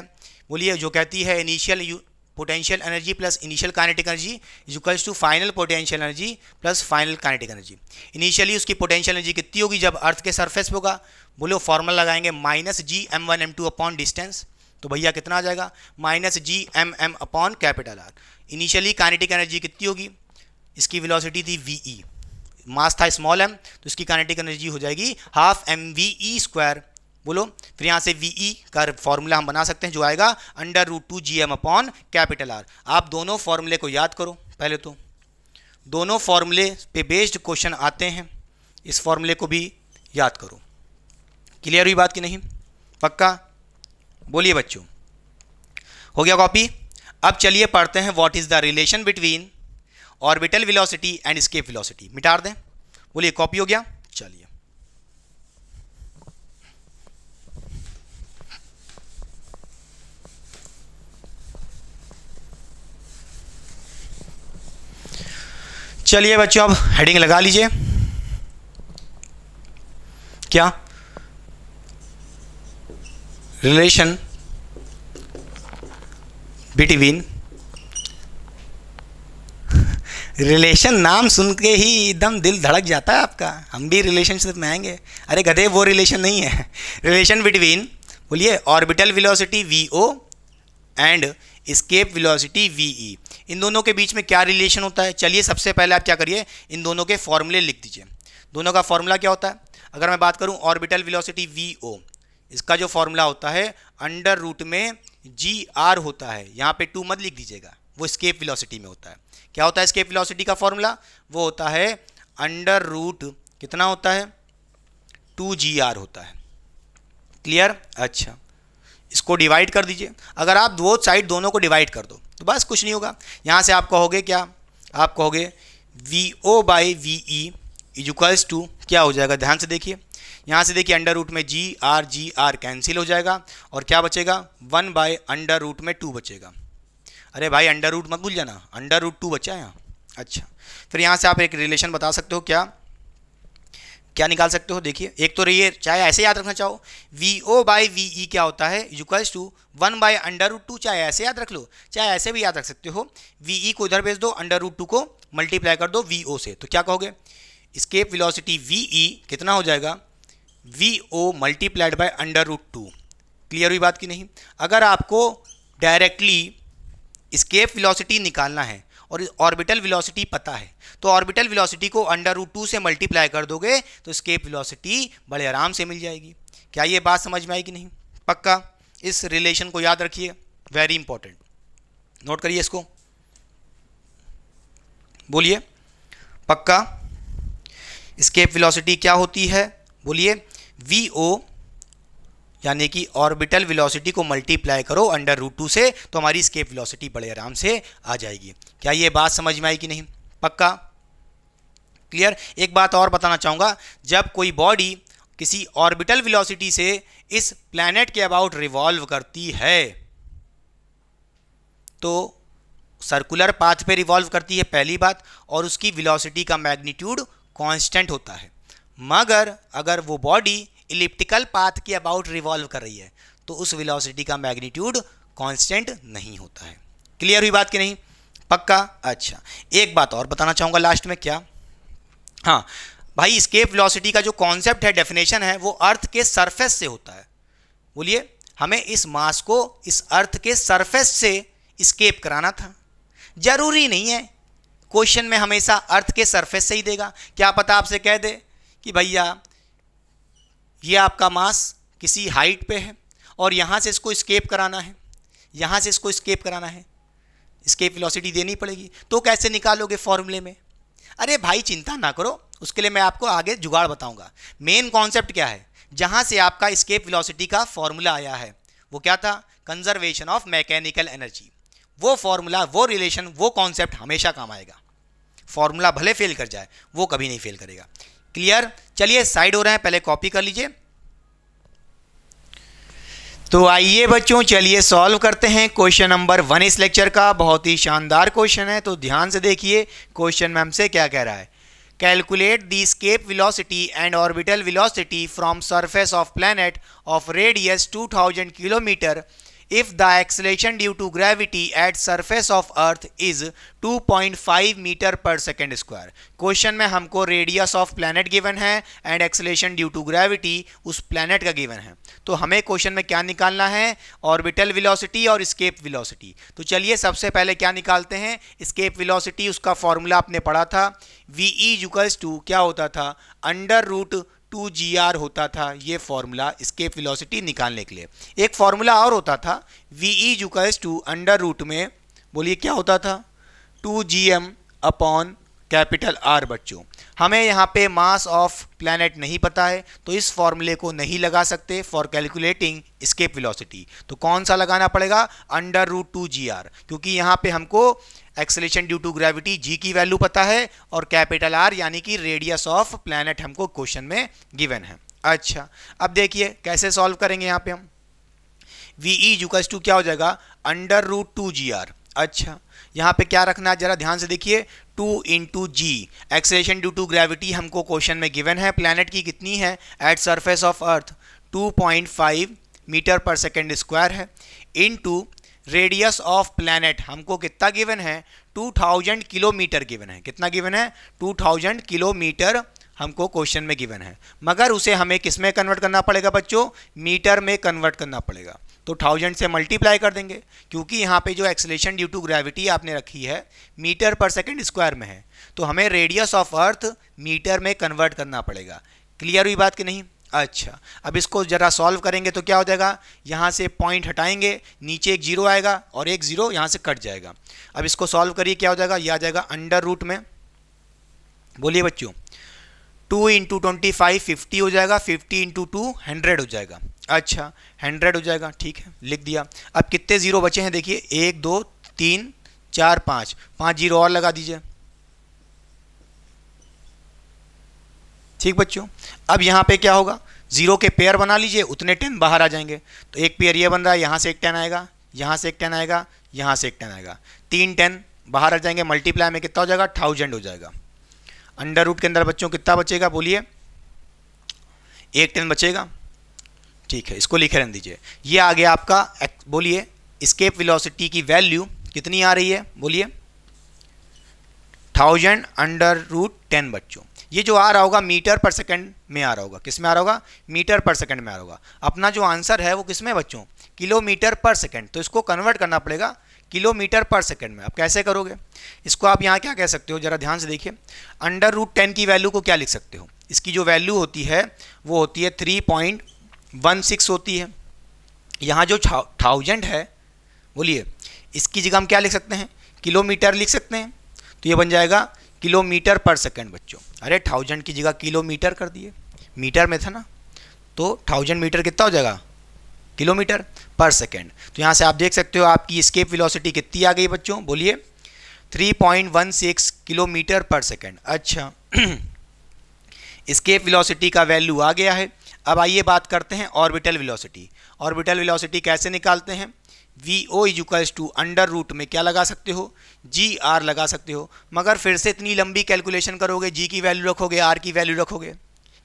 बोलिए जो कहती है initial potential energy plus initial kinetic energy is to final potential energy plus final kinetic energy initially उसकी पोटेंशियल एनर्जी कितनी होगी जब अर्थ के सरफेस होगा बोलो फॉर्मल लगाएंगे minus G M one M two upon distance तो भैया कितना आ जाएगा minus G M M upon capital R initially kinetic energy कितनी होगी इसकी वेलोसिटी थी वी ई मास था स्मॉल एम तो इसकी काइनेटिक एनर्जी हो जाएगी half M V E square बोलो फिर यहाँ से वी ई e का फॉर्मूला हम बना सकते हैं जो आएगा under root two G M upon capital R आप दोनों फॉर्मूले को याद करो पहले तो दोनों फॉर्मूले पे बेस्ड क्वेश्चन आते हैं इस फॉर्मूले को भी याद करो क्लियर हुई बात कि नहीं पक्का बोलिए बच्चों हो गया कॉपी अब चलिए पढ़ते हैं what is the relation between orbital velocity and escape velocity मिटार दें बोलिए कॉपी हो गया चलिए चलिए बच्चों अब हेडिंग लगा लीजिए क्या रिलेशन बिटवीन रिलेशन नाम सुन के ही एकदम दिल धड़क जाता है आपका हम भी रिलेशनशिप में आएंगे अरे गधे वो रिलेशन नहीं है रिलेशन बिटवीन बोलिए orbital velocity V O and escape velocity V E इन दोनों के बीच में क्या रिलेशन होता है चलिए सबसे पहले आप क्या करिए इन दोनों के फॉर्मूले लिख दीजिए दोनों का फॉर्मूला क्या होता है अगर मैं बात करूँ ऑर्बिटल विलोसिटी वी ओ इसका जो फॉर्मूला होता है अंडर रूट में जी आर होता है यहाँ पे टू मत लिख दीजिएगा वो स्केप विलोसिटी में होता है क्या होता है स्केप विलोसिटी का फॉर्मूला वो होता है अंडर रूट कितना होता है टू जी आर होता है क्लियर अच्छा इसको डिवाइड कर दीजिए अगर आप दो साइड दोनों को डिवाइड कर दो तो बस कुछ नहीं होगा यहाँ से आप कहोगे क्या आप कहोगे V O by V E equals to क्या हो जाएगा ध्यान से देखिए यहाँ से देखिए अंडर रूट में G R G R cancel हो जाएगा और क्या बचेगा वन बाय अंडर रूट में टू बचेगा अरे भाई अंडर रूट मत भूल जाना अंडर रूट टू बचा है यहाँ अच्छा फिर यहाँ से आप एक रिलेशन बता सकते हो क्या क्या निकाल सकते हो देखिए एक तो रही है चाहे ऐसे याद रखना चाहो V O by V E क्या होता है equals to one by under root two चाहे ऐसे याद रख लो चाहे ऐसे भी याद रख सकते हो वी ई e को इधर भेज दो अंडर रूट टू को मल्टीप्लाई कर दो वी ओ से तो क्या कहोगे स्केप विलोसिटी वी ई कितना हो जाएगा V O multiplied by under root two clear हुई बात की नहीं अगर आपको डायरेक्टली स्केप विलोसिटी निकालना है और ऑर्बिटल विलोसिटी पता है तो ऑर्बिटल वेलोसिटी को अंडर रूट टू से मल्टीप्लाई कर दोगे तो स्केप वेलोसिटी बड़े आराम से मिल जाएगी क्या ये बात समझ में आई कि नहीं पक्का इस रिलेशन को याद रखिए वेरी इंपॉर्टेंट नोट करिए इसको बोलिए पक्का स्केप वेलोसिटी क्या होती है बोलिए वी ओ यानी कि ऑर्बिटल वेलोसिटी को मल्टीप्लाई करो अंडर रूट टू से तो हमारी स्केप वेलोसिटी बड़े आराम से आ जाएगी क्या ये बात समझ में आई कि नहीं पक्का क्लियर एक बात और बताना चाहूँगा जब कोई बॉडी किसी ऑर्बिटल विलोसिटी से इस प्लैनेट के अबाउट रिवॉल्व करती है तो सर्कुलर पाथ पे रिवॉल्व करती है पहली बात और उसकी वेलोसिटी का मैग्नीट्यूड कांस्टेंट होता है मगर अगर वो बॉडी इलिप्टिकल पाथ के अबाउट रिवॉल्व कर रही है तो उस वेलोसिटी का मैग्नीट्यूड कांस्टेंट नहीं होता है क्लियर हुई बात कि नहीं पक्का अच्छा एक बात और बताना चाहूँगा लास्ट में क्या हाँ भाई स्केप वेलोसिटी का जो कॉन्सेप्ट है डेफिनेशन है वो अर्थ के सरफेस से होता है बोलिए हमें इस मास को इस अर्थ के सरफेस से स्केप कराना था जरूरी नहीं है क्वेश्चन में हमेशा अर्थ के सरफेस से ही देगा क्या पता आपसे कह दे कि भैया ये आपका मास किसी हाइट पे है और यहाँ से इसको स्केप कराना है यहाँ से इसको स्केप कराना है स्केप वेलोसिटी देनी पड़ेगी तो कैसे निकालोगे फॉर्मूले में अरे भाई चिंता ना करो उसके लिए मैं आपको आगे जुगाड़ बताऊंगा मेन कॉन्सेप्ट क्या है जहां से आपका स्केप वेलोसिटी का फॉर्मूला आया है वो क्या था कंजर्वेशन ऑफ मैकेनिकल एनर्जी वो फॉर्मूला वो रिलेशन वो कॉन्सेप्ट हमेशा काम आएगा फॉर्मूला भले फेल कर जाए वो कभी नहीं फेल करेगा क्लियर चलिए साइड हो रहे हैं पहले कॉपी कर लीजिए तो आइए बच्चों चलिए सॉल्व करते हैं क्वेश्चन नंबर वन इस लेक्चर का बहुत ही शानदार क्वेश्चन है तो ध्यान से देखिए क्वेश्चन में हमसे क्या कह रहा है calculate the escape velocity and orbital velocity from surface of planet of radius 2000 kilometre if the acceleration due to gravity at surface of earth is 2.5 metre per second square question में हमको radius of planet given है and acceleration due to gravity उस planet का given है तो हमें question में क्या निकालना है ऑर्बिटल विलोसिटी और स्केप विलोसिटी तो चलिए सबसे पहले क्या निकालते हैं स्केप विलोसिटी उसका फॉर्मूला आपने पढ़ा था वी ई जुकल्स टू क्या होता था under root two G R होता था ये फॉर्मूला स्केप वेलोसिटी निकालने के लिए एक फार्मूला और होता था V E equals to under root में बोलिए क्या होता था two G M upon capital R बच्चों हमें यहाँ पे मास ऑफ प्लानट नहीं पता है तो इस फॉर्मूले को नहीं लगा सकते फॉर कैलकुलेटिंग स्केप विलोसिटी तो कौन सा लगाना पड़ेगा under root two G R क्योंकि यहाँ पे हमको acceleration due to gravity G की वैल्यू पता है और कैपिटल आर यानी कि रेडियस ऑफ प्लैनेट हमको क्वेश्चन में गिवन है अच्छा अब देखिए कैसे सॉल्व करेंगे यहाँ पे हम वी ई यूकस टू क्या हो जाएगा under root two G R अच्छा यहाँ पे क्या रखना है जरा ध्यान से देखिए two into G acceleration due to gravity हमको क्वेश्चन में गिवन है प्लैनेट की कितनी है at surface of earth 2.5 metre per second square है into radius of planet हमको कितना गिवन है 2000 किलोमीटर गिवन है कितना गिवन है 2000 किलोमीटर हमको क्वेश्चन में गिवन है मगर उसे हमें किस में कन्वर्ट करना पड़ेगा बच्चों मीटर में कन्वर्ट करना पड़ेगा तो थाउजेंड से मल्टीप्लाई कर देंगे क्योंकि यहाँ पे जो एक्सलेशन ड्यू टू ग्रेविटी आपने रखी है मीटर पर सेकेंड स्क्वायर में है तो हमें रेडियस ऑफ अर्थ मीटर में कन्वर्ट करना पड़ेगा क्लियर हुई बात कि नहीं अच्छा अब इसको ज़रा सॉल्व करेंगे तो क्या हो जाएगा यहाँ से पॉइंट हटाएंगे नीचे एक जीरो आएगा और एक ज़ीरो यहाँ से कट जाएगा अब इसको सॉल्व करिए क्या हो जाएगा ये आ जाएगा अंडर रूट में बोलिए बच्चों two into twenty five fifty हो जाएगा फिफ्टी इंटू टू हंड्रेड हो जाएगा अच्छा हंड्रेड हो जाएगा ठीक है लिख दिया अब कितने ज़ीरो बचे हैं देखिए एक दो तीन चार पाँच पाँच जीरो और लगा दीजिए ठीक बच्चों अब यहाँ पे क्या होगा जीरो के पेयर बना लीजिए उतने टेन बाहर आ जाएंगे तो एक पेयर ये बन रहा है यहाँ से एक टेन आएगा यहाँ से एक टेन आएगा यहाँ से एक टेन आएगा तीन टेन बाहर आ जाएंगे मल्टीप्लाई में कितना हो जाएगा थाउजेंड हो जाएगा अंडर रूट के अंदर बच्चों कितना बचेगा बोलिए एक टेन बचेगा ठीक है इसको लिखे रहने दीजिए ये आ गया आपका बोलिए स्केप विलोसिटी की वैल्यू कितनी आ रही है बोलिए थाउजेंड अंडर रूट टेन बच्चों ये जो आ रहा होगा मीटर पर सेकंड में आ रहा होगा किस में आ रहा होगा मीटर पर सेकंड में आ रहा होगा अपना जो आंसर है वो किस में बच्चों किलोमीटर पर सेकंड तो इसको कन्वर्ट करना पड़ेगा किलोमीटर पर सेकंड में आप कैसे करोगे इसको आप यहाँ क्या कह सकते हो जरा ध्यान से देखिए अंडर रूट टेन की वैल्यू को क्या लिख सकते हो इसकी जो वैल्यू होती है वो होती है थ्री पॉइंट वन सिक्स होती है यहाँ जो थाउजेंड है बोलिए इसकी जगह हम क्या लिख सकते हैं किलोमीटर लिख सकते हैं तो ये बन जाएगा किलोमीटर पर सेकेंड बच्चों अरे थाउजेंड की जगह किलोमीटर कर दिए मीटर में था ना तो थाउजेंड मीटर कितना हो जाएगा किलोमीटर पर सेकेंड तो यहाँ से आप देख सकते हो आपकी स्केप वेलोसिटी कितनी आ गई बच्चों बोलिए 3.16 किलोमीटर पर सेकेंड अच्छा स्केप वेलोसिटी का वैल्यू आ गया है अब आइए बात करते हैं ऑर्बिटल वेलोसिटी ऑर्बिटल वेलोसिटी कैसे निकालते हैं V O equals to under root में क्या लगा सकते हो जी आर लगा सकते हो मगर फिर से इतनी लंबी कैलकुलेशन करोगे जी की वैल्यू रखोगे आर की वैल्यू रखोगे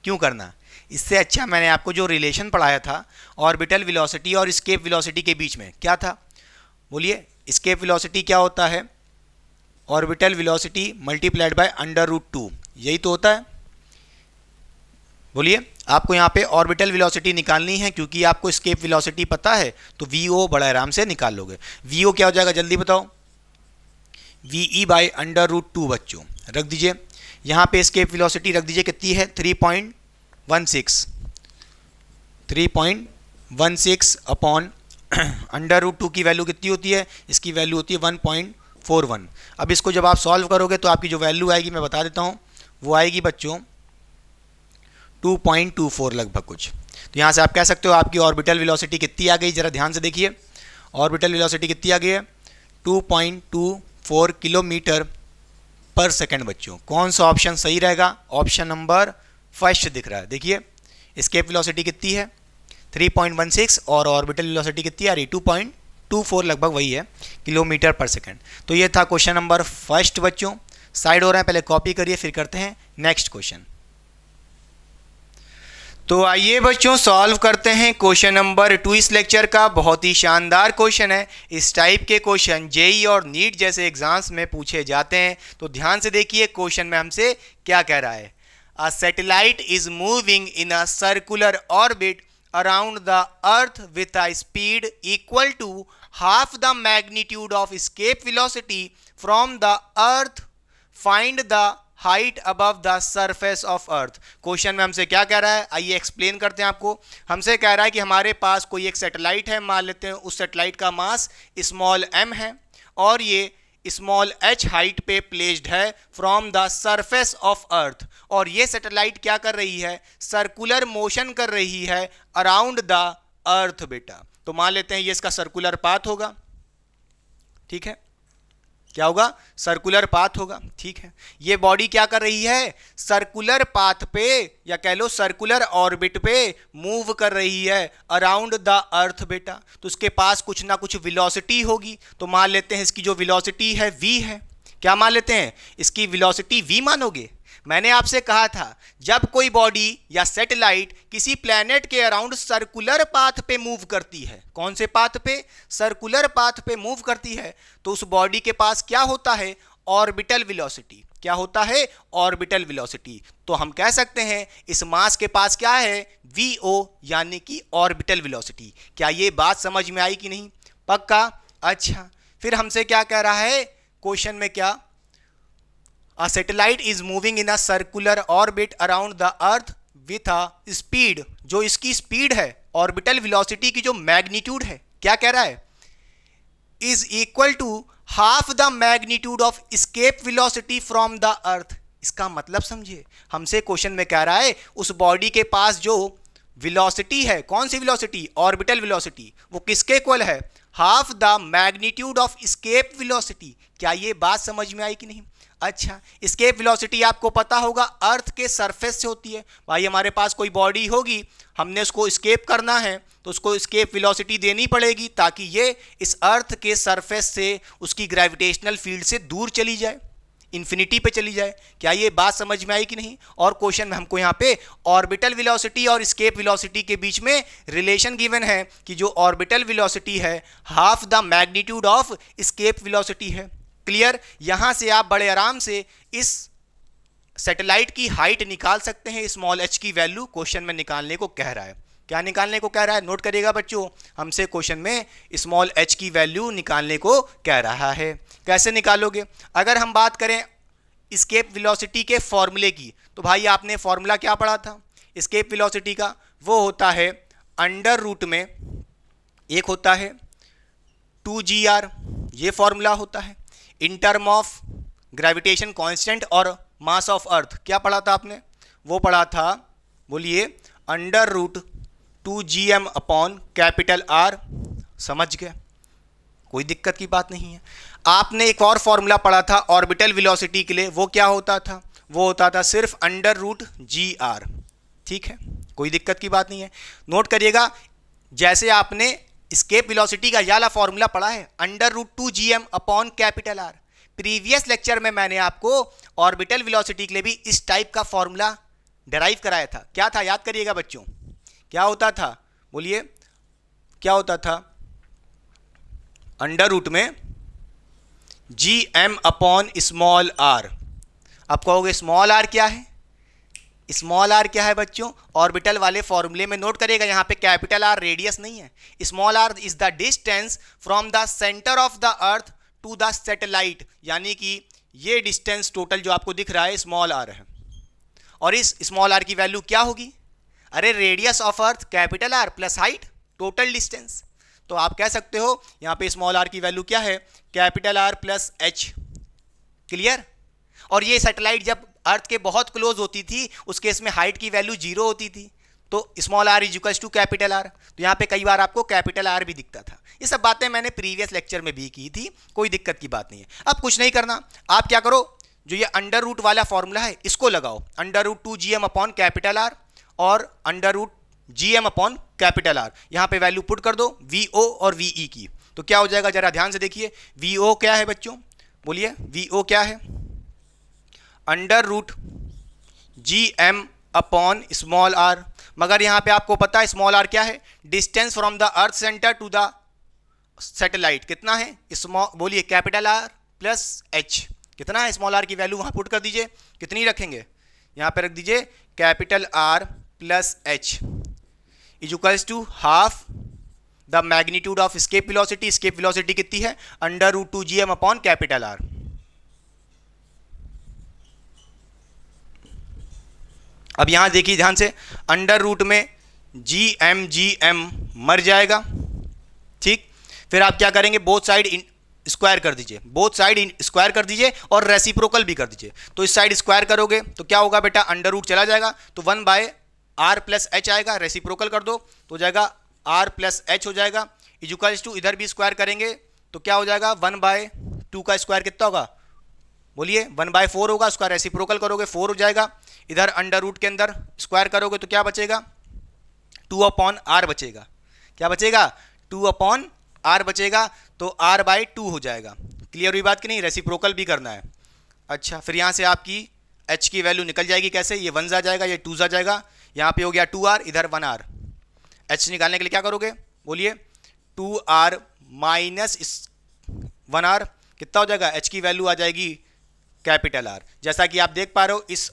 क्यों करना इससे अच्छा मैंने आपको जो रिलेशन पढ़ाया था ऑर्बिटल विलोसिटी और स्केप विलोसिटी के बीच में क्या था बोलिए स्केप विलोसिटी क्या होता है orbital velocity multiplied by under root two यही तो होता है बोलिए आपको यहाँ पे ऑर्बिटल वेलोसिटी निकालनी है क्योंकि आपको स्केप वेलोसिटी पता है तो वी ओ बड़ा आराम से निकाल लोगे वी ओ क्या हो जाएगा जल्दी बताओ V E by under root two बच्चों रख दीजिए यहाँ पे स्केप वेलोसिटी रख दीजिए कितनी है three point one six three point one six upon under root two की वैल्यू कितनी होती है इसकी वैल्यू होती है वन पॉइंट फोर वन अब इसको जब आप सॉल्व करोगे तो आपकी जो वैल्यू आएगी मैं बता देता हूँ वो आएगी बच्चों 2.24 लगभग कुछ तो यहाँ से आप कह सकते हो आपकी ऑर्बिटल वेलोसिटी कितनी आ गई जरा ध्यान से देखिए ऑर्बिटल वेलोसिटी कितनी आ गई है 2.24 किलोमीटर पर सेकंड बच्चों कौन सा ऑप्शन सही रहेगा ऑप्शन नंबर फर्स्ट दिख रहा है देखिए स्केप विलोसिटी कितनी है 3.16 और ऑर्बिटल विलॉसिटी कितनी आ रही 2.24 लगभग वही है किलोमीटर पर सेकंड तो ये था क्वेश्चन नंबर फर्स्ट बच्चों साइड हो रहे हैं पहले कॉपी करिए फिर करते हैं नेक्स्ट क्वेश्चन तो आइए बच्चों सॉल्व करते हैं क्वेश्चन नंबर टू इस लेक्चर का बहुत ही शानदार क्वेश्चन है इस टाइप के क्वेश्चन जेई e और नीट जैसे एग्जाम्स में पूछे जाते हैं तो ध्यान से देखिए क्वेश्चन में हमसे क्या कह रहा है a satellite is moving in a circular orbit around the earth with a speed equal to half the magnitude of escape velocity from the earth find the height above the surface of earth question में हमसे क्या कह रहा है आइए explain करते हैं आपको हमसे कह रहा है कि हमारे पास कोई एक सेटेलाइट है मान लेते हैं उस सेटेलाइट का मास स्मॉल एम है और ये स्मॉल एच हाइट पे प्लेस्ड है from the surface of earth और ये सेटेलाइट क्या कर रही है सर्कुलर मोशन कर रही है अराउंड द अर्थ बेटा तो मान लेते हैं ये इसका सर्कुलर पाथ होगा ठीक है क्या होगा सर्कुलर पाथ होगा ठीक है ये बॉडी क्या कर रही है सर्कुलर पाथ पे या कह लो सर्कुलर ऑर्बिट पे मूव कर रही है अराउंड द अर्थ बेटा तो उसके पास कुछ ना कुछ विलोसिटी होगी तो मान लेते हैं इसकी जो विलोसिटी है वी है क्या मान लेते हैं इसकी विलोसिटी वी मानोगे मैंने आपसे कहा था जब कोई बॉडी या सैटेलाइट किसी प्लैनेट के अराउंड सर्कुलर पाथ पे मूव करती है कौन से पाथ पे सर्कुलर पाथ पे मूव करती है तो उस बॉडी के पास क्या होता है ऑर्बिटल विलोसिटी क्या होता है ऑर्बिटल विलोसिटी तो हम कह सकते हैं इस मास के पास क्या है वी ओ यानी कि ऑर्बिटल विलोसिटी क्या ये बात समझ में आई कि नहीं पक्का अच्छा फिर हमसे क्या कह रहा है क्वेश्चन में क्या A satellite is moving in a circular orbit around the earth with a speed जो इसकी speed है orbital velocity की जो magnitude है क्या कह रहा है is equal to half the magnitude of escape velocity from the earth इसका मतलब समझिए हमसे क्वेश्चन में कह रहा है उस बॉडी के पास जो वेलोसिटी है कौन सी वेलोसिटी ऑर्बिटल वेलोसिटी वो किसके इक्वल है half the magnitude of escape velocity क्या ये बात समझ में आई कि नहीं अच्छा स्केप वेलोसिटी आपको पता होगा अर्थ के सरफेस से होती है भाई हमारे पास कोई बॉडी होगी हमने उसको स्केप करना है तो उसको स्केप वेलोसिटी देनी पड़ेगी ताकि ये इस अर्थ के सरफेस से उसकी ग्रेविटेशनल फील्ड से दूर चली जाए इन्फिनिटी पे चली जाए क्या ये बात समझ में आई कि नहीं और क्वेश्चन में हमको यहाँ पे ऑर्बिटल वेलोसिटी और स्केप वेलोसिटी के बीच में रिलेशन गिवन है कि जो ऑर्बिटल वेलोसिटी है half the magnitude of escape velocity है क्लियर यहां से आप बड़े आराम से इस सैटेलाइट की हाइट निकाल सकते हैं स्मॉल एच की वैल्यू क्वेश्चन में निकालने को कह रहा है क्या निकालने को कह रहा है नोट करिएगा बच्चों हमसे क्वेश्चन में स्मॉल एच की वैल्यू निकालने को कह रहा है कैसे निकालोगे अगर हम बात करें स्केप विलोसिटी के फॉर्मूले की तो भाई आपने फॉर्मूला क्या पढ़ा था स्केप विलोसिटी का वो होता है अंडर रूट में एक होता है टू जी आर ये फॉर्मूला होता है in term of gravitation constant और मास ऑफ अर्थ क्या पढ़ा था आपने वो पढ़ा था बोलिए under root two G M upon capital R समझ गए कोई दिक्कत की बात नहीं है आपने एक और फॉर्मूला पढ़ा था ऑर्बिटल वेलोसिटी के लिए वो क्या होता था वो होता था सिर्फ अंडर रूट जी आर ठीक है कोई दिक्कत की बात नहीं है नोट करिएगा जैसे आपने स्केप वेलोसिटी का याला फॉर्मूला पड़ा है under root two G M upon capital R previous lecture में मैंने आपको ऑर्बिटल वेलोसिटी के लिए भी इस टाइप का फॉर्मूला डराइव कराया था क्या था याद करिएगा बच्चों क्या होता था बोलिए क्या होता था अंडर रूट में G M upon small R आप कहोगे स्मॉल आर क्या है स्मॉल आर क्या है बच्चों ऑर्बिटल वाले फॉर्मूले में नोट करेगा यहाँ पे कैपिटल आर रेडियस नहीं है small R is the distance from the centre of the earth to the satellite यानी कि ये डिस्टेंस टोटल जो आपको दिख रहा है स्मॉल आर है और इस स्मॉल आर की वैल्यू क्या होगी अरे radius of earth capital R plus height total distance तो आप कह सकते हो यहाँ पे स्मॉल आर की वैल्यू क्या है capital R plus H clear और ये सेटेलाइट जब अर्थ के बहुत क्लोज होती थी उस केस में हाइट की वैल्यू जीरो होती थी तो small R equals to capital R तो यहाँ पे कई बार आपको कैपिटल आर भी दिखता था ये सब बातें मैंने प्रीवियस लेक्चर में भी की थी कोई दिक्कत की बात नहीं है अब कुछ नहीं करना आप क्या करो जो ये अंडर रूट वाला फॉर्मूला है इसको लगाओ under root two G M upon capital R और under root G M upon capital R यहाँ पे वैल्यू पुट कर दो वी ओ और वी ई e की तो क्या हो जाएगा जरा ध्यान से देखिए वी ओ क्या है बच्चों बोलिए वी ओ क्या है under root G M upon small R मगर यहाँ पे आपको पता है स्मॉल आर क्या है distance from the earth centre to the satellite कितना है स्मॉल बोलिए कैपिटल आर प्लस एच कितना है स्मॉल आर की वैल्यू वहाँ पुट कर दीजिए कितनी रखेंगे यहाँ पे रख दीजिए capital R plus H equals to half the magnitude of escape velocity escape velocity कितनी है under root two G M upon capital R अब यहाँ देखिए ध्यान से अंडर रूट में जी एम जी एम मर जाएगा ठीक फिर आप क्या करेंगे बोथ साइड स्क्वायर कर दीजिए बोथ साइड स्क्वायर कर दीजिए और रेसिप्रोकल भी कर दीजिए तो इस साइड स्क्वायर करोगे तो क्या होगा बेटा अंडर रूट चला जाएगा तो one by R plus H आएगा रेसिप्रोकल कर दो तो हो जाएगा आर प्लस एच हो जाएगा इजुकल टू इधर भी स्क्वायर करेंगे तो क्या हो जाएगा वन बाय टू का स्क्वायर कितना होगा बोलिए वन बाय फोर होगा उसका रेसिप्रोकल करोगे फोर हो जाएगा इधर अंडर रूट के अंदर स्क्वायर करोगे तो क्या बचेगा टू अपॉन आर बचेगा क्या बचेगा टू अपॉन आर बचेगा तो आर बाई टू हो जाएगा क्लियर हुई बात कि नहीं रेसिप्रोकल भी करना है अच्छा फिर यहाँ से आपकी एच की वैल्यू निकल जाएगी कैसे ये वन जा जाएगा ये टू जा जाएगा यहाँ पे हो गया टू आर इधर वन आर एच निकालने के लिए क्या करोगे बोलिए two R minus one R कितना हो जाएगा एच की वैल्यू आ जाएगी कैपिटल आर जैसा कि आप देख पा रहे हो इस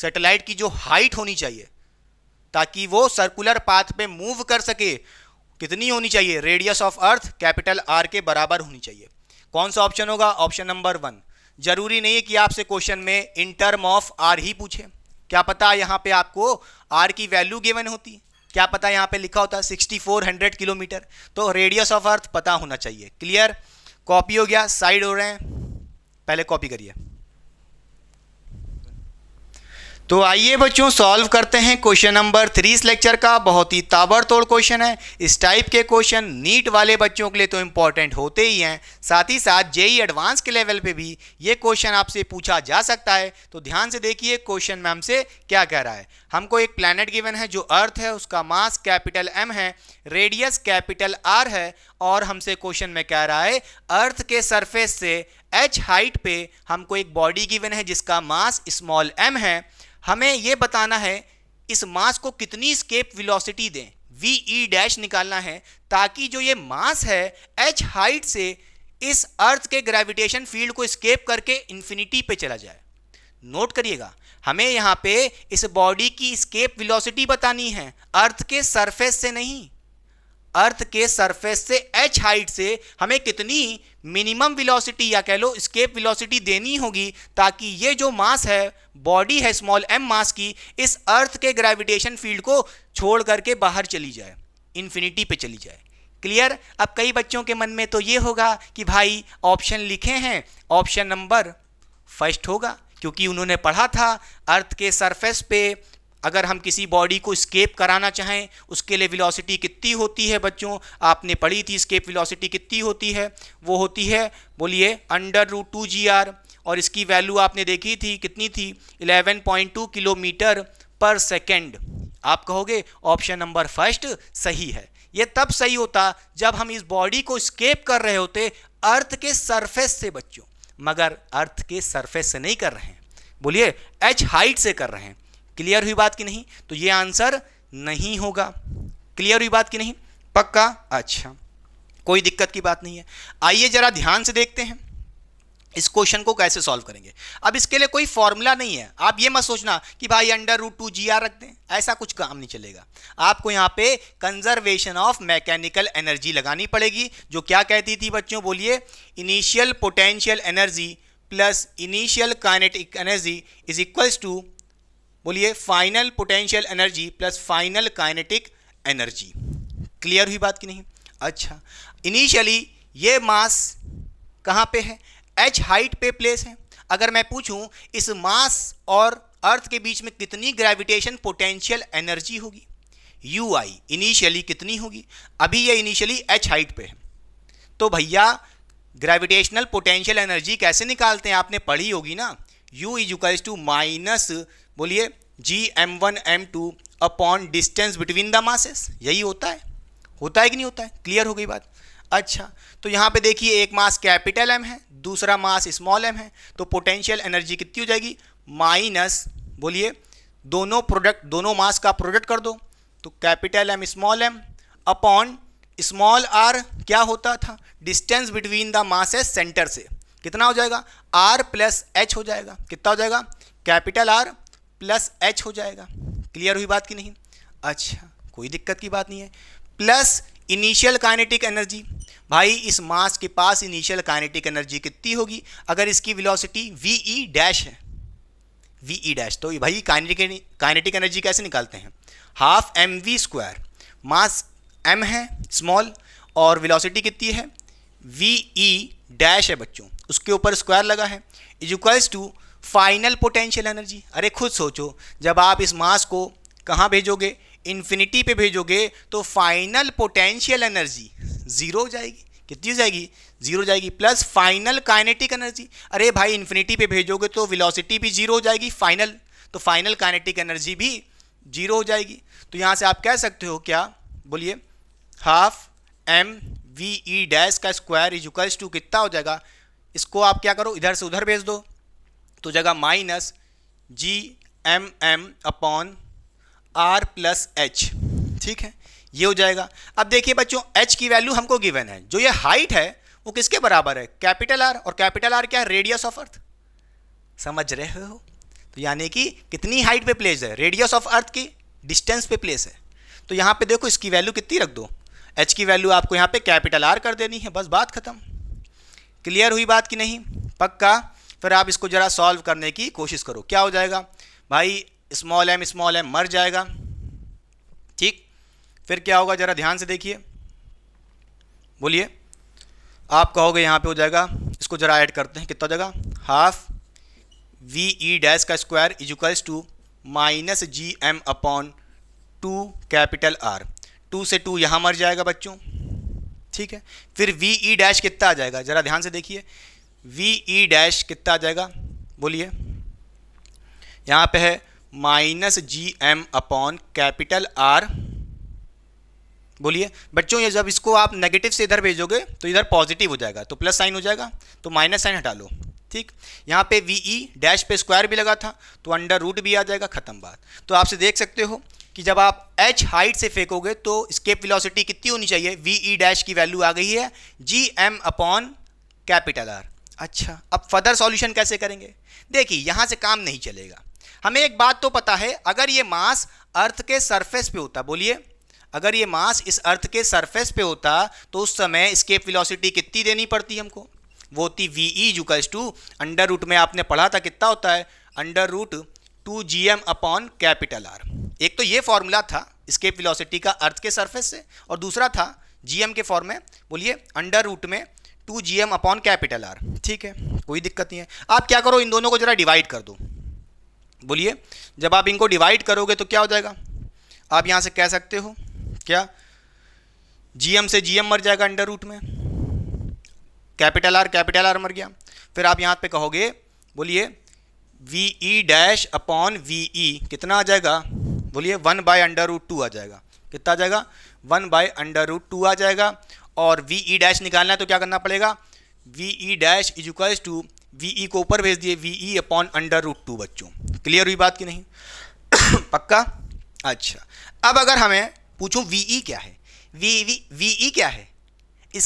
सेटेलाइट की जो हाइट होनी चाहिए ताकि वो सर्कुलर पाथ पे मूव कर सके कितनी होनी चाहिए radius of earth capital R के बराबर होनी चाहिए कौन सा ऑप्शन होगा ऑप्शन नंबर वन जरूरी नहीं है कि आपसे क्वेश्चन में इन टर्म ऑफ आर ही पूछे क्या पता यहाँ पे आपको आर की वैल्यू गिवन होती है क्या पता यहाँ पे लिखा होता है सिक्सटी फोर हंड्रेड किलोमीटर तो रेडियस ऑफ अर्थ पता होना चाहिए क्लियर कॉपी हो गया साइड हो रहे हैं पहले कॉपी करिए तो आइए बच्चों सॉल्व करते हैं क्वेश्चन नंबर थ्री इस लेक्चर का बहुत ही ताबड़तोड़ क्वेश्चन है इस टाइप के क्वेश्चन नीट वाले बच्चों के लिए तो इम्पॉर्टेंट होते ही हैं साथ ही साथ जेई एडवांस के लेवल पे भी ये क्वेश्चन आपसे पूछा जा सकता है तो ध्यान से देखिए क्वेश्चन में हमसे क्या कह रहा है हमको एक प्लानट गिवन है जो अर्थ है उसका मास कैपिटल एम है रेडियस कैपिटल आर है और हमसे क्वेश्चन में कह रहा है अर्थ के सरफेस से एच हाइट पे हमको एक बॉडी गिवन है जिसका मास स्मॉल एम है हमें यह बताना है इस मास को कितनी स्केप वेलोसिटी दें वी ई डैश निकालना है ताकि जो ये मास है एच हाइट से इस अर्थ के ग्रेविटेशन फील्ड को स्केप करके इन्फिनिटी पे चला जाए नोट करिएगा हमें यहाँ पे इस बॉडी की स्केप वेलोसिटी बतानी है अर्थ के सरफेस से नहीं अर्थ के सरफेस से एच हाइट से हमें कितनी मिनिमम विलोसिटी या कह लो स्केप विलोसिटी देनी होगी ताकि ये जो मास है बॉडी है स्मॉल एम मास की इस अर्थ के ग्रेविटेशन फील्ड को छोड़ करके बाहर चली जाए इन्फिनिटी पे चली जाए क्लियर अब कई बच्चों के मन में तो ये होगा कि भाई ऑप्शन लिखे हैं ऑप्शन नंबर फर्स्ट होगा क्योंकि उन्होंने पढ़ा था अर्थ के सरफेस पे अगर हम किसी बॉडी को स्केप कराना चाहें उसके लिए वेलोसिटी कितनी होती है बच्चों आपने पढ़ी थी स्केप वेलोसिटी कितनी होती है वो होती है बोलिए under root two G R और इसकी वैल्यू आपने देखी थी कितनी थी 11.2 किलोमीटर पर सेकेंड आप कहोगे ऑप्शन नंबर फर्स्ट सही है ये तब सही होता जब हम इस बॉडी को स्केप कर रहे होते अर्थ के सरफेस से बच्चों मगर अर्थ के सरफेस से नहीं कर रहे हैं बोलिए एच हाइट से कर रहे हैं क्लियर हुई बात की नहीं तो ये आंसर नहीं होगा क्लियर हुई बात की नहीं पक्का अच्छा कोई दिक्कत की बात नहीं है आइए जरा ध्यान से देखते हैं इस क्वेश्चन को कैसे सॉल्व करेंगे अब इसके लिए कोई फॉर्मूला नहीं है आप ये मत सोचना कि भाई under root two G R रख दें ऐसा कुछ काम नहीं चलेगा आपको यहाँ पे कंजर्वेशन ऑफ मैकेनिकल एनर्जी लगानी पड़ेगी जो क्या कहती थी बच्चों बोलिए initial potential energy plus initial kinetic energy is equals to बोलिए final potential energy plus final kinetic energy clear हुई बात की नहीं अच्छा इनिशियली ये मास कहाँ पे है एच हाइट पे प्लेस है अगर मैं पूछूं इस मास और अर्थ के बीच में कितनी ग्रेविटेशन पोटेंशियल एनर्जी होगी यू आई इनिशियली कितनी होगी अभी ये इनिशियली एच हाइट पे है तो भैया ग्रेविटेशनल पोटेंशियल एनर्जी कैसे निकालते हैं आपने पढ़ी होगी ना U is equals to minus बोलिए G M one M two upon distance between the masses यही होता है होता है कि नहीं होता है क्लियर हो गई बात अच्छा तो यहाँ पे देखिए एक मास कैपिटल एम है दूसरा मास स्मॉल एम है तो पोटेंशियल एनर्जी कितनी हो जाएगी माइनस बोलिए दोनों प्रोडक्ट दोनों मास का प्रोडक्ट कर दो तो capital M small M upon small R क्या होता था distance between the masses centre से कितना हो जाएगा आर प्लस एच हो जाएगा कितना हो जाएगा कैपिटल आर प्लस एच हो जाएगा क्लियर हुई बात की नहीं अच्छा कोई दिक्कत की बात नहीं है प्लस इनिशियल काइनेटिक एनर्जी भाई इस मास के पास इनिशियल काइनेटिक एनर्जी कितनी होगी अगर इसकी विलोसिटी वी ई डैश है वी ई डैश तो भाई काइनेटिक काइनेटिक एनर्जी कैसे निकालते हैं half M V square mass M है स्मॉल और विलोसिटी कितनी है वी ई डैश है बच्चों उसके ऊपर स्क्वायर लगा है is equals to final potential energy अरे खुद सोचो जब आप इस मास को कहाँ भेजोगे इन्फिनिटी पे भेजोगे तो फाइनल पोटेंशियल एनर्जी ज़ीरो हो जाएगी कितनी हो जाएगी जीरो हो जाएगी प्लस फाइनल काइनेटिक एनर्जी अरे भाई इन्फिनिटी पे भेजोगे तो वेलोसिटी भी जीरो हो जाएगी फाइनल तो फाइनल काइनेटिक एनर्जी भी जीरो हो जाएगी तो यहाँ से आप कह सकते हो क्या बोलिए half M V E dash का स्क्वायर इज टू कितना हो जाएगा इसको आप क्या करो इधर से उधर भेज दो तो जगह minus G M M upon R plus H ठीक है ये हो जाएगा अब देखिए बच्चों एच की वैल्यू हमको गिवन है जो ये हाइट है वो किसके बराबर है कैपिटल आर और कैपिटल आर क्या है रेडियस ऑफ अर्थ समझ रहे हो तो यानी कि कितनी हाइट पे प्लेस है रेडियस ऑफ अर्थ की डिस्टेंस पे प्लेस है तो यहाँ पे देखो इसकी वैल्यू कितनी रख दो एच की वैल्यू आपको यहाँ पे कैपिटल आर कर देनी है बस बात खत्म क्लियर हुई बात कि नहीं पक्का फिर आप इसको ज़रा सॉल्व करने की कोशिश करो क्या हो जाएगा भाई स्मॉल एम स्मॉल एम मर जाएगा ठीक फिर क्या होगा ज़रा ध्यान से देखिए बोलिए आप कहोगे यहाँ पे हो जाएगा इसको ज़रा ऐड करते हैं कितना हो जाएगा हाफ वी ई डैश का square equals to minus G M upon two capital R two से टू यहाँ मर जाएगा बच्चों ठीक है फिर वी ई डैश कितना आ जाएगा ज़रा ध्यान से देखिए वी ई डैश कितना आ जाएगा बोलिए यहाँ पे है minus G M upon capital R बोलिए बच्चों ये जब इसको आप नेगेटिव से इधर भेजोगे तो इधर पॉजिटिव हो जाएगा तो प्लस साइन हो जाएगा तो माइनस साइन हटा लो ठीक यहाँ पे वी ई डैश पे स्क्वायर भी लगा था तो अंडर रूट भी आ जाएगा ख़त्म बात तो आपसे देख सकते हो कि जब आप एच हाइट से फेंकोगे तो स्केप वेलोसिटी कितनी होनी चाहिए वी ई डैश की वैल्यू आ गई है G M upon capital R अच्छा अब फर्दर सॉल्यूशन कैसे करेंगे देखिए यहाँ से काम नहीं चलेगा हमें एक बात तो पता है अगर ये मास अर्थ के सरफेस पे होता बोलिए अगर ये मास इस अर्थ के सरफेस पे होता तो उस समय स्केप विलोसिटी कितनी देनी पड़ती हमको वो होती V E equals to under root में आपने पढ़ा था कितना होता है under root two G M upon capital R एक तो ये फॉर्मूला था स्केप वेलोसिटी का अर्थ के सरफेस से और दूसरा था जी एम के फॉर्म में बोलिए अंडर रूट में two G M upon capital R ठीक है कोई दिक्कत नहीं है आप क्या करो इन दोनों को ज़रा डिवाइड कर दो बोलिए जब आप इनको डिवाइड करोगे तो क्या हो जाएगा आप यहाँ से कह सकते हो क्या एम से जीएम मर जाएगा अंडर रूट में कैपिटल आर कैपिटल आर मर गया फिर आप यहाँ पे कहोगे बोलिए V E dash upon V E कितना आ जाएगा बोलिए one by under root two आ जाएगा कितना आ जाएगा one by under root two आ जाएगा और वी ई डैश निकालना है तो क्या करना पड़ेगा V E dash is equals to V E को ऊपर भेज दिए V E upon under root two बच्चों क्लियर हुई बात की नहीं पक्का अच्छा अब अगर हमें पूछूं वी ई e क्या है वी वी वी ई क्या है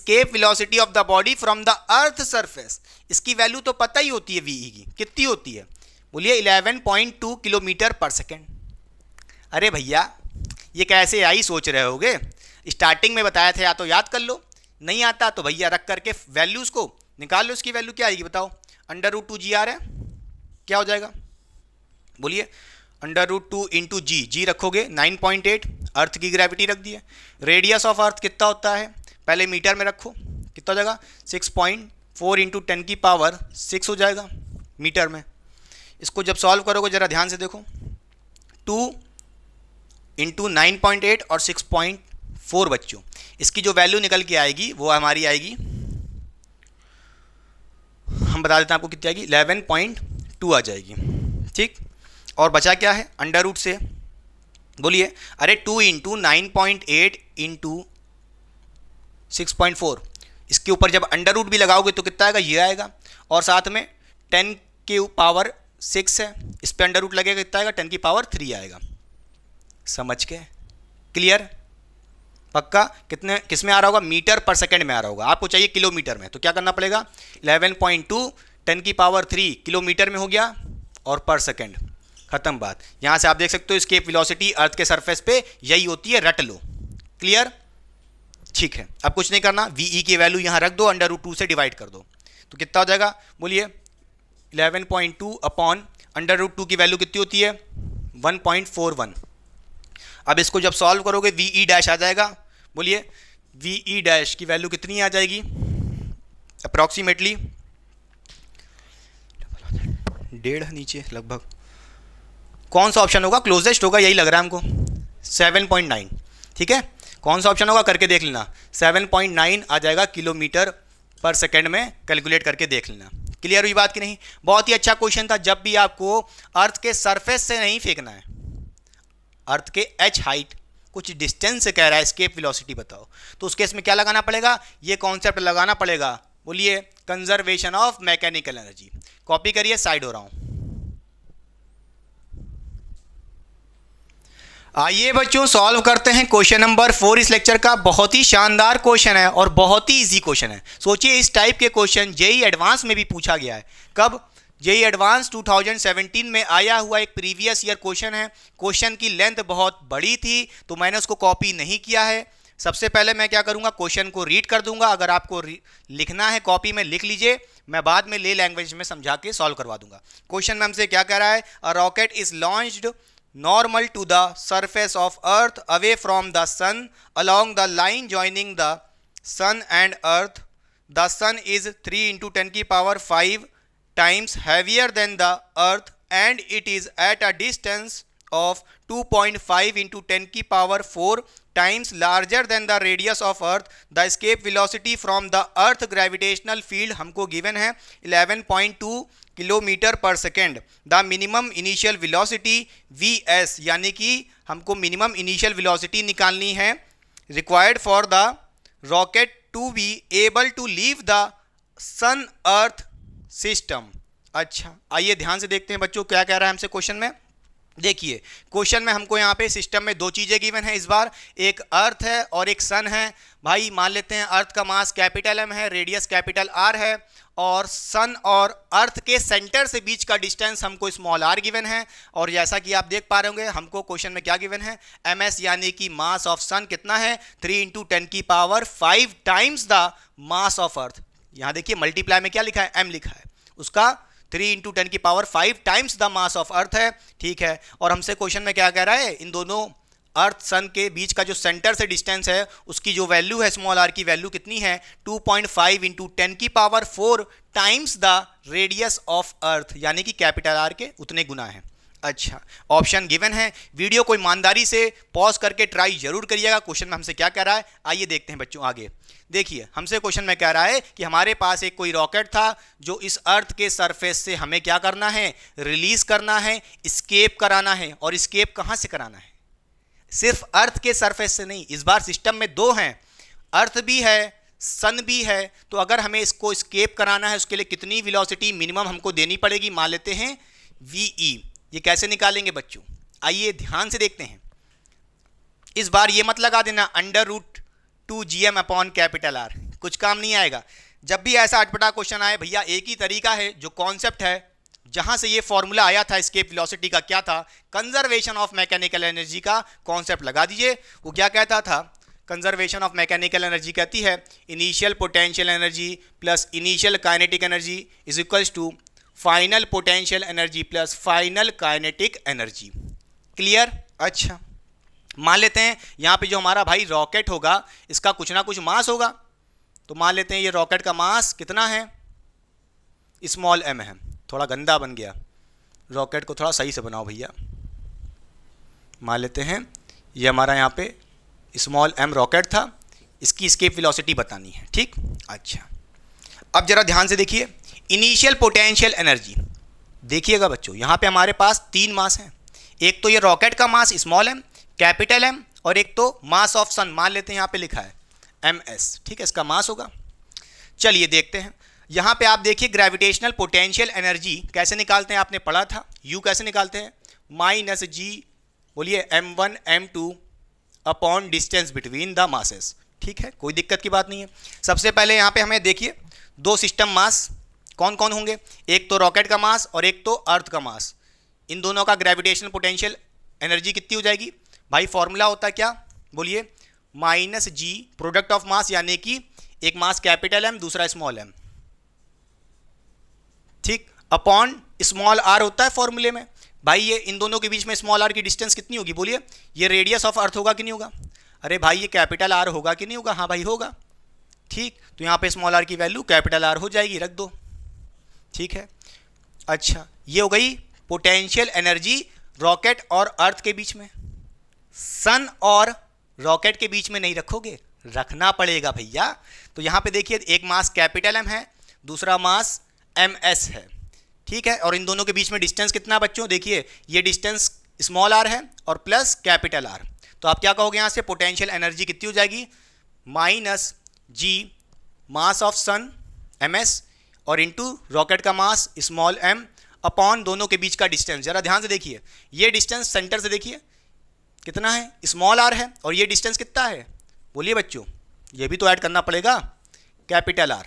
escape velocity of the body from the earth surface इसकी वैल्यू तो पता ही होती है वी ई e की कितनी होती है बोलिए eleven point two kilometre per second अरे भैया ये कैसे आई सोच रहे होगे स्टार्टिंग में बताया था या तो याद कर लो नहीं आता तो भैया रख करके वैल्यूज़ को निकाल लो उसकी वैल्यू क्या आएगी बताओ अंडर रूट टू जी रहा है क्या हो जाएगा बोलिए under root two into G G रखोगे 9.8 अर्थ की ग्रेविटी रख दी है रेडियस ऑफ अर्थ कितना होता है पहले मीटर में रखो कितना हो जाएगा 6.4 पॉइंट फोर इंटू टेन की पावर सिक्स हो जाएगा मीटर में इसको जब सॉल्व करोगे ज़रा ध्यान से देखो two into nine point eight और सिक्स पॉइंट फोर बच्चों इसकी जो वैल्यू निकल के आएगी वो हमारी आएगी हम बता देते हैं आपको कितनी आएगी इलेवन पॉइंट टू आ जाएगी ठीक और बचा क्या है अंडर रूट से बोलिए अरे two into nine point eight into six point four इसके ऊपर जब अंडर रूट भी लगाओगे तो कितना आएगा ये आएगा और साथ में टेन के पावर सिक्स है इस पर अंडर रूट लगेगा कितना आएगा टेन की पावर थ्री आएगा समझ के क्लियर पक्का कितने किस में आ रहा होगा मीटर पर सेकंड में आ रहा होगा आपको चाहिए किलोमीटर में तो क्या करना पड़ेगा 11.2 टेन की पावर थ्री किलोमीटर में हो गया और पर सेकंड खत्म बात यहाँ से आप देख सकते हो इसके वेलोसिटी अर्थ के सरफेस पे यही होती है रट लो क्लियर ठीक है अब कुछ नहीं करना वी ई e की वैल्यू यहाँ रख दो अंडर रूट टू से डिवाइड कर दो तो कितना हो जाएगा बोलिए eleven upon under root two की वैल्यू कितनी होती है वन अब इसको जब सॉल्व करोगे वी ई डैश आ जाएगा बोलिए वी ई डैश की वैल्यू कितनी आ जाएगी अप्रॉक्सीमेटली डेढ़ नीचे लगभग कौन सा ऑप्शन होगा क्लोजेस्ट होगा यही लग रहा है हमको 7.9 ठीक है कौन सा ऑप्शन होगा करके देख लेना 7.9 आ जाएगा किलोमीटर पर सेकेंड में कैलकुलेट करके देख लेना क्लियर हुई बात की नहीं बहुत ही अच्छा क्वेश्चन था जब भी आपको अर्थ के सरफेस से नहीं फेंकना है अर्थ के एच हाइट कुछ डिस्टेंस से कह रहा है स्केप विलोसिटी बताओ तो उस केस में क्या लगाना पड़ेगा ये कॉन्सेप्ट लगाना पड़ेगा बोलिए conservation of mechanical energy copy करिए साइड हो रहा हूं आइए बच्चों सॉल्व करते हैं क्वेश्चन नंबर फोर इस लेक्चर का बहुत ही शानदार क्वेश्चन है और बहुत ही इजी क्वेश्चन है सोचिए इस टाइप के क्वेश्चन जेई एडवांस में भी पूछा गया है कब जेई एडवांस 2017 में आया हुआ एक प्रीवियस ईयर क्वेश्चन है क्वेश्चन की लेंथ बहुत बड़ी थी तो मैंने उसको कॉपी नहीं किया है सबसे पहले मैं क्या करूंगा क्वेश्चन को रीड कर दूंगा अगर आपको लिखना है कॉपी में लिख लीजिए मैं बाद में ले लैंग्वेज में समझा के सॉल्व करवा दूंगा क्वेश्चन में हमसे क्या कह रहा है a rocket is launched normal to the surface of earth away from the sun along the line joining the sun and earth the sun is three into ten की power five times heavier than the earth and it is at a distance of 2.5 into 10 ki power 4 times larger than the radius of earth the escape velocity from the earth gravitational field हमको given है 11.2 kilometre per second the minimum initial velocity V S यानी कि हमको minimum initial velocity निकालनी है required for the rocket to be able to leave the sun earth system अच्छा आइए ध्यान से देखते हैं बच्चों क्या कह रहा है हमसे क्वेश्चन में देखिए क्वेश्चन में हमको यहाँ पे सिस्टम में दो चीज़ें गिवन है इस बार एक अर्थ है और एक सन है भाई मान लेते हैं अर्थ का मास कैपिटल एम है रेडियस कैपिटल आर है और सन और अर्थ के सेंटर से बीच का डिस्टेंस हमको स्मॉल आर गिवन है और जैसा कि आप देख पा रहे होंगे हमको क्वेश्चन में क्या गिवन है एम एस यानी कि मास ऑफ सन कितना है थ्री इंटू टेन की power five times the mass of earth यहाँ देखिए मल्टीप्लाई में क्या लिखा है एम लिखा है उसका थ्री इंटू टेन की power five times the mass of earth है ठीक है और हमसे क्वेश्चन में क्या कह रहा है इन दोनों अर्थ सन के बीच का जो सेंटर से डिस्टेंस है उसकी जो वैल्यू है स्मॉल आर की वैल्यू कितनी है 2.5 पॉइंट फाइव इंटू टेन की power four times the radius of earth यानी कि कैपिटल आर के उतने गुना है अच्छा ऑप्शन गिवन है वीडियो को ईमानदारी से पॉज करके ट्राई जरूर करिएगा क्वेश्चन में हमसे क्या कह रहा है आइए देखते हैं बच्चों आगे देखिए हमसे क्वेश्चन में कह रहा है कि हमारे पास एक कोई रॉकेट था जो इस अर्थ के सरफेस से हमें क्या करना है रिलीज करना है स्केप कराना है और स्केप कहाँ से कराना है सिर्फ अर्थ के सरफेस से नहीं इस बार सिस्टम में दो हैं अर्थ भी है सन भी है तो अगर हमें इसको स्केप कराना है उसके लिए कितनी विलोसिटी मिनिमम हमको देनी पड़ेगी मान लेते हैं वी ई e। ये कैसे निकालेंगे बच्चों आइए ध्यान से देखते हैं इस बार ये मत लगा देना under root two G M upon capital R कुछ काम नहीं आएगा जब भी ऐसा अटपटा क्वेश्चन आए भैया एक ही तरीका है जो कॉन्सेप्ट है जहां से ये फॉर्मूला आया था इसके वेलोसिटी का क्या था कंजर्वेशन ऑफ मैकेनिकल एनर्जी का कॉन्सेप्ट लगा दीजिए वो क्या कहता था कंजर्वेशन ऑफ मैकेनिकल एनर्जी कहती है initial potential energy plus initial kinetic energy is equals to final potential energy plus final kinetic energy clear अच्छा मान लेते हैं यहाँ पे जो हमारा भाई रॉकेट होगा इसका कुछ ना कुछ मास होगा तो मान लेते हैं ये रॉकेट का मास कितना है स्मॉल एम है थोड़ा गंदा बन गया रॉकेट को थोड़ा सही से बनाओ भैया मान लेते हैं ये हमारा यहाँ पे स्मॉल एम रॉकेट था इसकी स्केप वेलोसिटी बतानी है ठीक अच्छा अब ज़रा ध्यान से देखिए इनिशियल पोटेंशियल एनर्जी देखिएगा बच्चों यहाँ पे हमारे पास तीन मास हैं एक तो ये रॉकेट का mass small M capital M और एक तो मास ऑफ सन मान लेते हैं यहाँ पे लिखा है एम एस ठीक है इसका मास होगा चलिए देखते हैं यहाँ पे आप देखिए ग्रेविटेशनल पोटेंशियल एनर्जी कैसे निकालते हैं आपने पढ़ा था यू कैसे निकालते हैं माइनस जी बोलिए M one M two upon distance between the masses ठीक है कोई दिक्कत की बात नहीं है सबसे पहले यहाँ पे हमें देखिए दो सिस्टम मास कौन कौन होंगे एक तो रॉकेट का मास और एक तो अर्थ का मास इन दोनों का ग्रेविटेशनल पोटेंशियल एनर्जी कितनी हो जाएगी भाई फॉर्मूला होता है क्या बोलिए minus G product of mass यानी कि एक मास कैपिटल एम दूसरा स्मॉल एम ठीक अपॉन स्मॉल आर होता है फॉर्मूले में भाई ये इन दोनों के बीच में स्मॉल आर की डिस्टेंस कितनी होगी बोलिए ये रेडियस ऑफ अर्थ होगा कि नहीं होगा अरे भाई ये कैपिटल आर होगा कि नहीं होगा हाँ भाई होगा ठीक तो यहाँ पे स्मॉल आर की वैल्यू कैपिटल आर हो जाएगी रख दो ठीक है अच्छा ये हो गई पोटेंशियल एनर्जी रॉकेट और अर्थ के बीच में सन और रॉकेट के बीच में नहीं रखोगे रखना पड़ेगा भैया तो यहाँ पे देखिए एक मास कैपिटल एम है दूसरा मास एम एस है ठीक है और इन दोनों के बीच में डिस्टेंस कितना बच्चों देखिए ये डिस्टेंस स्मॉल आर है और प्लस कैपिटल आर तो आप क्या कहोगे यहाँ से पोटेंशियल एनर्जी कितनी हो जाएगी minus G mass of sun M S और इंटू रॉकेट का मास स्मॉल एम अपॉन दोनों के बीच का डिस्टेंस जरा ध्यान से देखिए ये डिस्टेंस सेंटर से देखिए कितना है स्मॉल आर है और ये डिस्टेंस कितना है बोलिए बच्चों ये भी तो ऐड करना पड़ेगा कैपिटल आर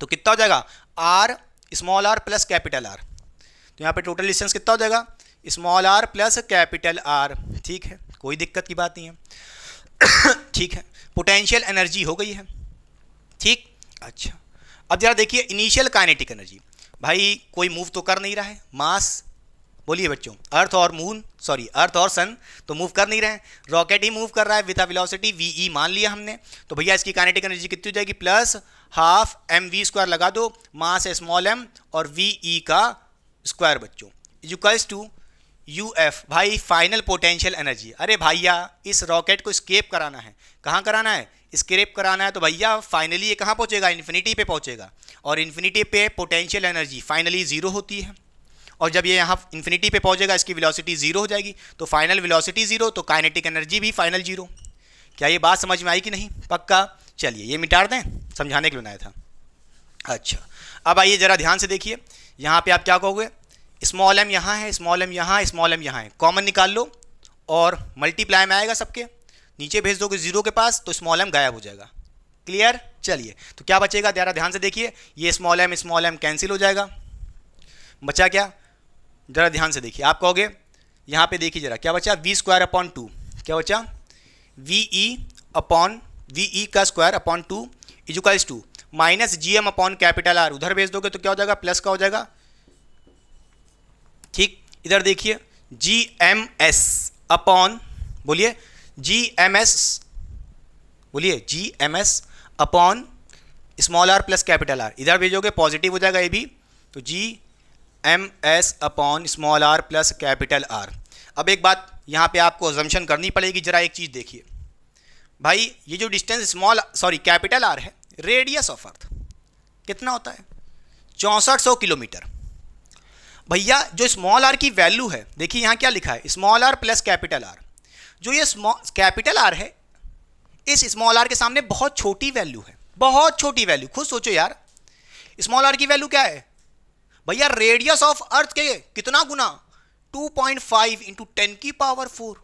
तो कितना हो जाएगा R small R plus capital R तो यहाँ पे टोटल डिस्टेंस कितना हो जाएगा small R plus capital R ठीक है कोई दिक्कत की बात नहीं है ठीक है पोटेंशियल एनर्जी हो गई है ठीक अच्छा अब ज़रा देखिए इनिशियल काइनेटिक एनर्जी भाई कोई मूव तो कर नहीं रहा है मास बोलिए बच्चों अर्थ और मून सॉरी अर्थ और सन तो मूव कर नहीं रहे हैं रॉकेट ही मूव कर रहा है with a velocity V E मान लिया हमने तो भैया इसकी काइनेटिक एनर्जी कितनी हो जाएगी plus half M V square लगा दो मास स्मॉल एम और वी ई e का स्क्वायर बच्चों इजुकल्स टू यू एफ भाई फाइनल पोटेंशियल एनर्जी अरे भैया इस रॉकेट को स्केप कराना है कहाँ कराना है स्केप कराना है तो भैया फाइनली ये कहाँ पहुँचेगा इन्फिनिटी पे पहुँचेगा और इन्फिनिटी पे पोटेंशियल एनर्जी फाइनली ज़ीरो होती है और जब ये यहाँ इन्फिनिटी पे पहुँचेगा इसकी वेलोसिटी जीरो हो जाएगी तो फाइनल वेलोसिटी जीरो तो काइनेटिक एनर्जी भी फाइनल जीरो क्या ये बात समझ में आई कि नहीं पक्का चलिए ये मिटार दें समझाने के लिए बनाया था अच्छा अब आइए ज़रा ध्यान से देखिए यहाँ पर आप क्या कहोगे स्मॉल एम यहाँ है स्मॉल एम यहाँ स्मॉल एम यहाँ है कॉमन निकाल लो और मल्टीप्लाई में आएगा सबके नीचे भेज दोगे जीरो के पास तो स्मॉल एम गायब हो जाएगा क्लियर चलिए तो क्या बचेगा ज़रा ध्यान से देखिए ये small M small M cancel हो जाएगा बचा क्या ज़रा ध्यान से देखिए आप कहोगे यहाँ पे देखिए ज़रा क्या बचा वी स्क्वायर अपॉन टू क्या बचा V E upon V E का स्क्वायर अपॉन टू इजुकाइज to minus G M upon capital R उधर भेज दोगे तो क्या हो जाएगा प्लस का हो जाएगा ठीक इधर देखिए जी एम एस अपॉन बोलिए जी एम एस बोलिए G M S upon small R plus capital R इधर भेजोगे पॉजिटिव हो जाएगा ये भी तो G M S upon small R plus capital R अब एक बात यहाँ पे आपको ऑब्जम्शन करनी पड़ेगी जरा एक चीज़ देखिए भाई ये जो distance small sorry capital R है रेडियस ऑफ अर्थ कितना होता है चौंसठ सौ किलोमीटर भैया जो स्मॉल आर की वैल्यू है देखिए यहाँ क्या लिखा है small R plus capital R जो ये कैपिटल आर है इस स्मॉल आर के सामने बहुत छोटी वैल्यू है बहुत छोटी वैल्यू खुद सोचो यार स्मॉल आर की वैल्यू क्या है भैया रेडियस ऑफ अर्थ के कितना गुना 2.5 पॉइंट फाइव इंटू टेन की पावर फोर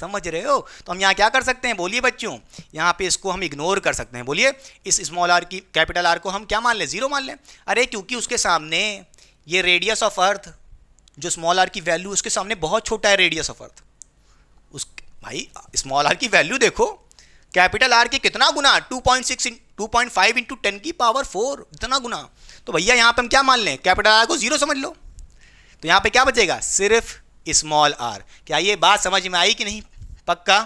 समझ रहे हो तो हम यहाँ क्या कर सकते हैं बोलिए बच्चों यहाँ पे इसको हम इग्नोर कर सकते हैं बोलिए इस स्मॉल आर की कैपिटल आर को हम क्या मान लें जीरो मान लें अरे क्योंकि उसके सामने ये रेडियस ऑफ अर्थ जो स्मॉल आर की वैल्यू उसके सामने बहुत छोटा है रेडियस ऑफ अर्थ उस भाई स्मॉल आर की वैल्यू देखो कैपिटल आर के कितना गुना two point six two point five into ten की पावर फोर इतना गुना तो भैया यहाँ पर हम क्या मान लें कैपिटल आर को जीरो समझ लो तो यहाँ पे क्या बचेगा सिर्फ स्मॉल आर क्या ये बात समझ में आई कि नहीं पक्का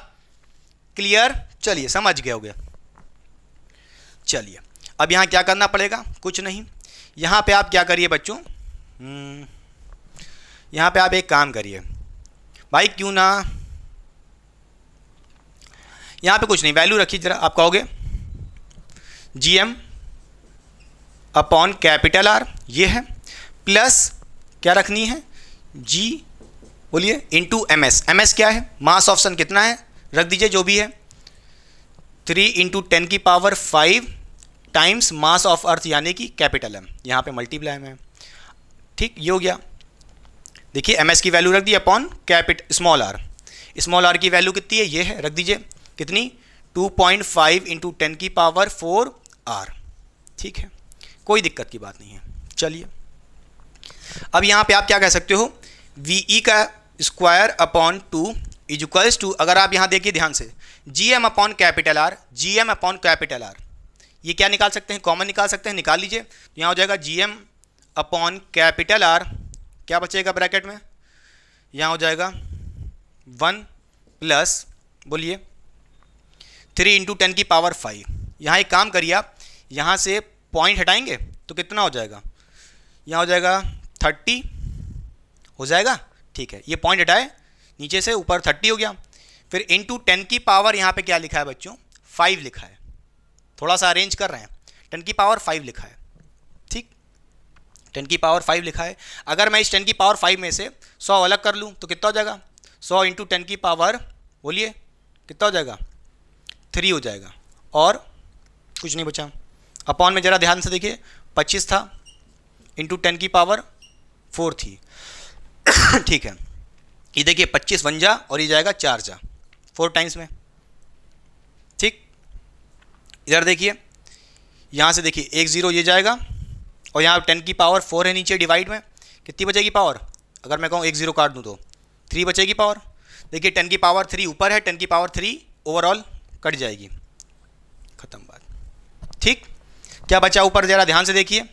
क्लियर चलिए समझ गए हो गया चलिए अब यहाँ क्या करना पड़ेगा कुछ नहीं यहाँ पे आप क्या करिए बच्चों हम्म, यहाँ पे आप एक काम करिए भाई क्यों ना यहाँ पे कुछ नहीं वैल्यू रखिए ज़रा आप कहोगे G M upon capital R ये है प्लस क्या रखनी है जी बोलिए into M S M S क्या है मास ऑप्शन कितना है रख दीजिए जो भी है थ्री इंटू टेन की power five times mass of earth यानी कि कैपिटल एम यहाँ पे मल्टीप्लाई में है ठीक ये हो गया देखिए एम एस की वैल्यू रख दी upon capital small R small R की वैल्यू कितनी है ये है रख दीजिए कितनी two point five into ten की पावर फोर आर ठीक है कोई दिक्कत की बात नहीं है चलिए अब यहाँ पे आप क्या कह सकते हो वी ई e का square upon two is equals to अगर आप यहाँ देखिए ध्यान से G M upon capital R G M upon capital R ये क्या निकाल सकते हैं कॉमन निकाल सकते हैं निकाल लीजिए तो यहाँ हो जाएगा G M upon capital R क्या बचेगा ब्रैकेट में यहाँ हो जाएगा वन प्लस बोलिए थ्री इंटू टेन की पावर फाइव यहाँ एक काम करिए आप यहाँ से पॉइंट हटाएंगे तो कितना हो जाएगा यहाँ हो जाएगा थर्टी हो जाएगा ठीक है ये पॉइंट हटाए नीचे से ऊपर थर्टी हो गया फिर इन टू टेन की पावर यहाँ पे क्या लिखा है बच्चों फाइव लिखा है थोड़ा सा अरेंज कर रहे हैं टेन की पावर फाइव लिखा है ठीक टेन की पावर फाइव लिखा है अगर मैं इस टेन की पावर फाइव में से सौ अलग कर लूँ तो कितना हो जाएगा सौ इंटू टेन की पावर बोलिए कितना हो जाएगा थ्री हो जाएगा और कुछ नहीं बचा अपॉन में ज़रा ध्यान से देखिए पच्चीस था इंटू टेन की पावर फोर थी ठीक है ये देखिए पच्चीस वन जा और ये जाएगा चार जा फोर टाइम्स में ठीक इधर देखिए यहाँ से देखिए एक ज़ीरो ये जाएगा और यहाँ टेन की पावर फोर है नीचे डिवाइड में कितनी बचेगी पावर अगर मैं कहूँ एक ज़ीरो काट दूँ तो थ्री बचेगी पावर देखिए टेन की पावर थ्री ऊपर है टेन की पावर थ्री ओवरऑल कट जाएगी ख़त्म बात ठीक क्या बचा ऊपर ज़रा ध्यान से देखिए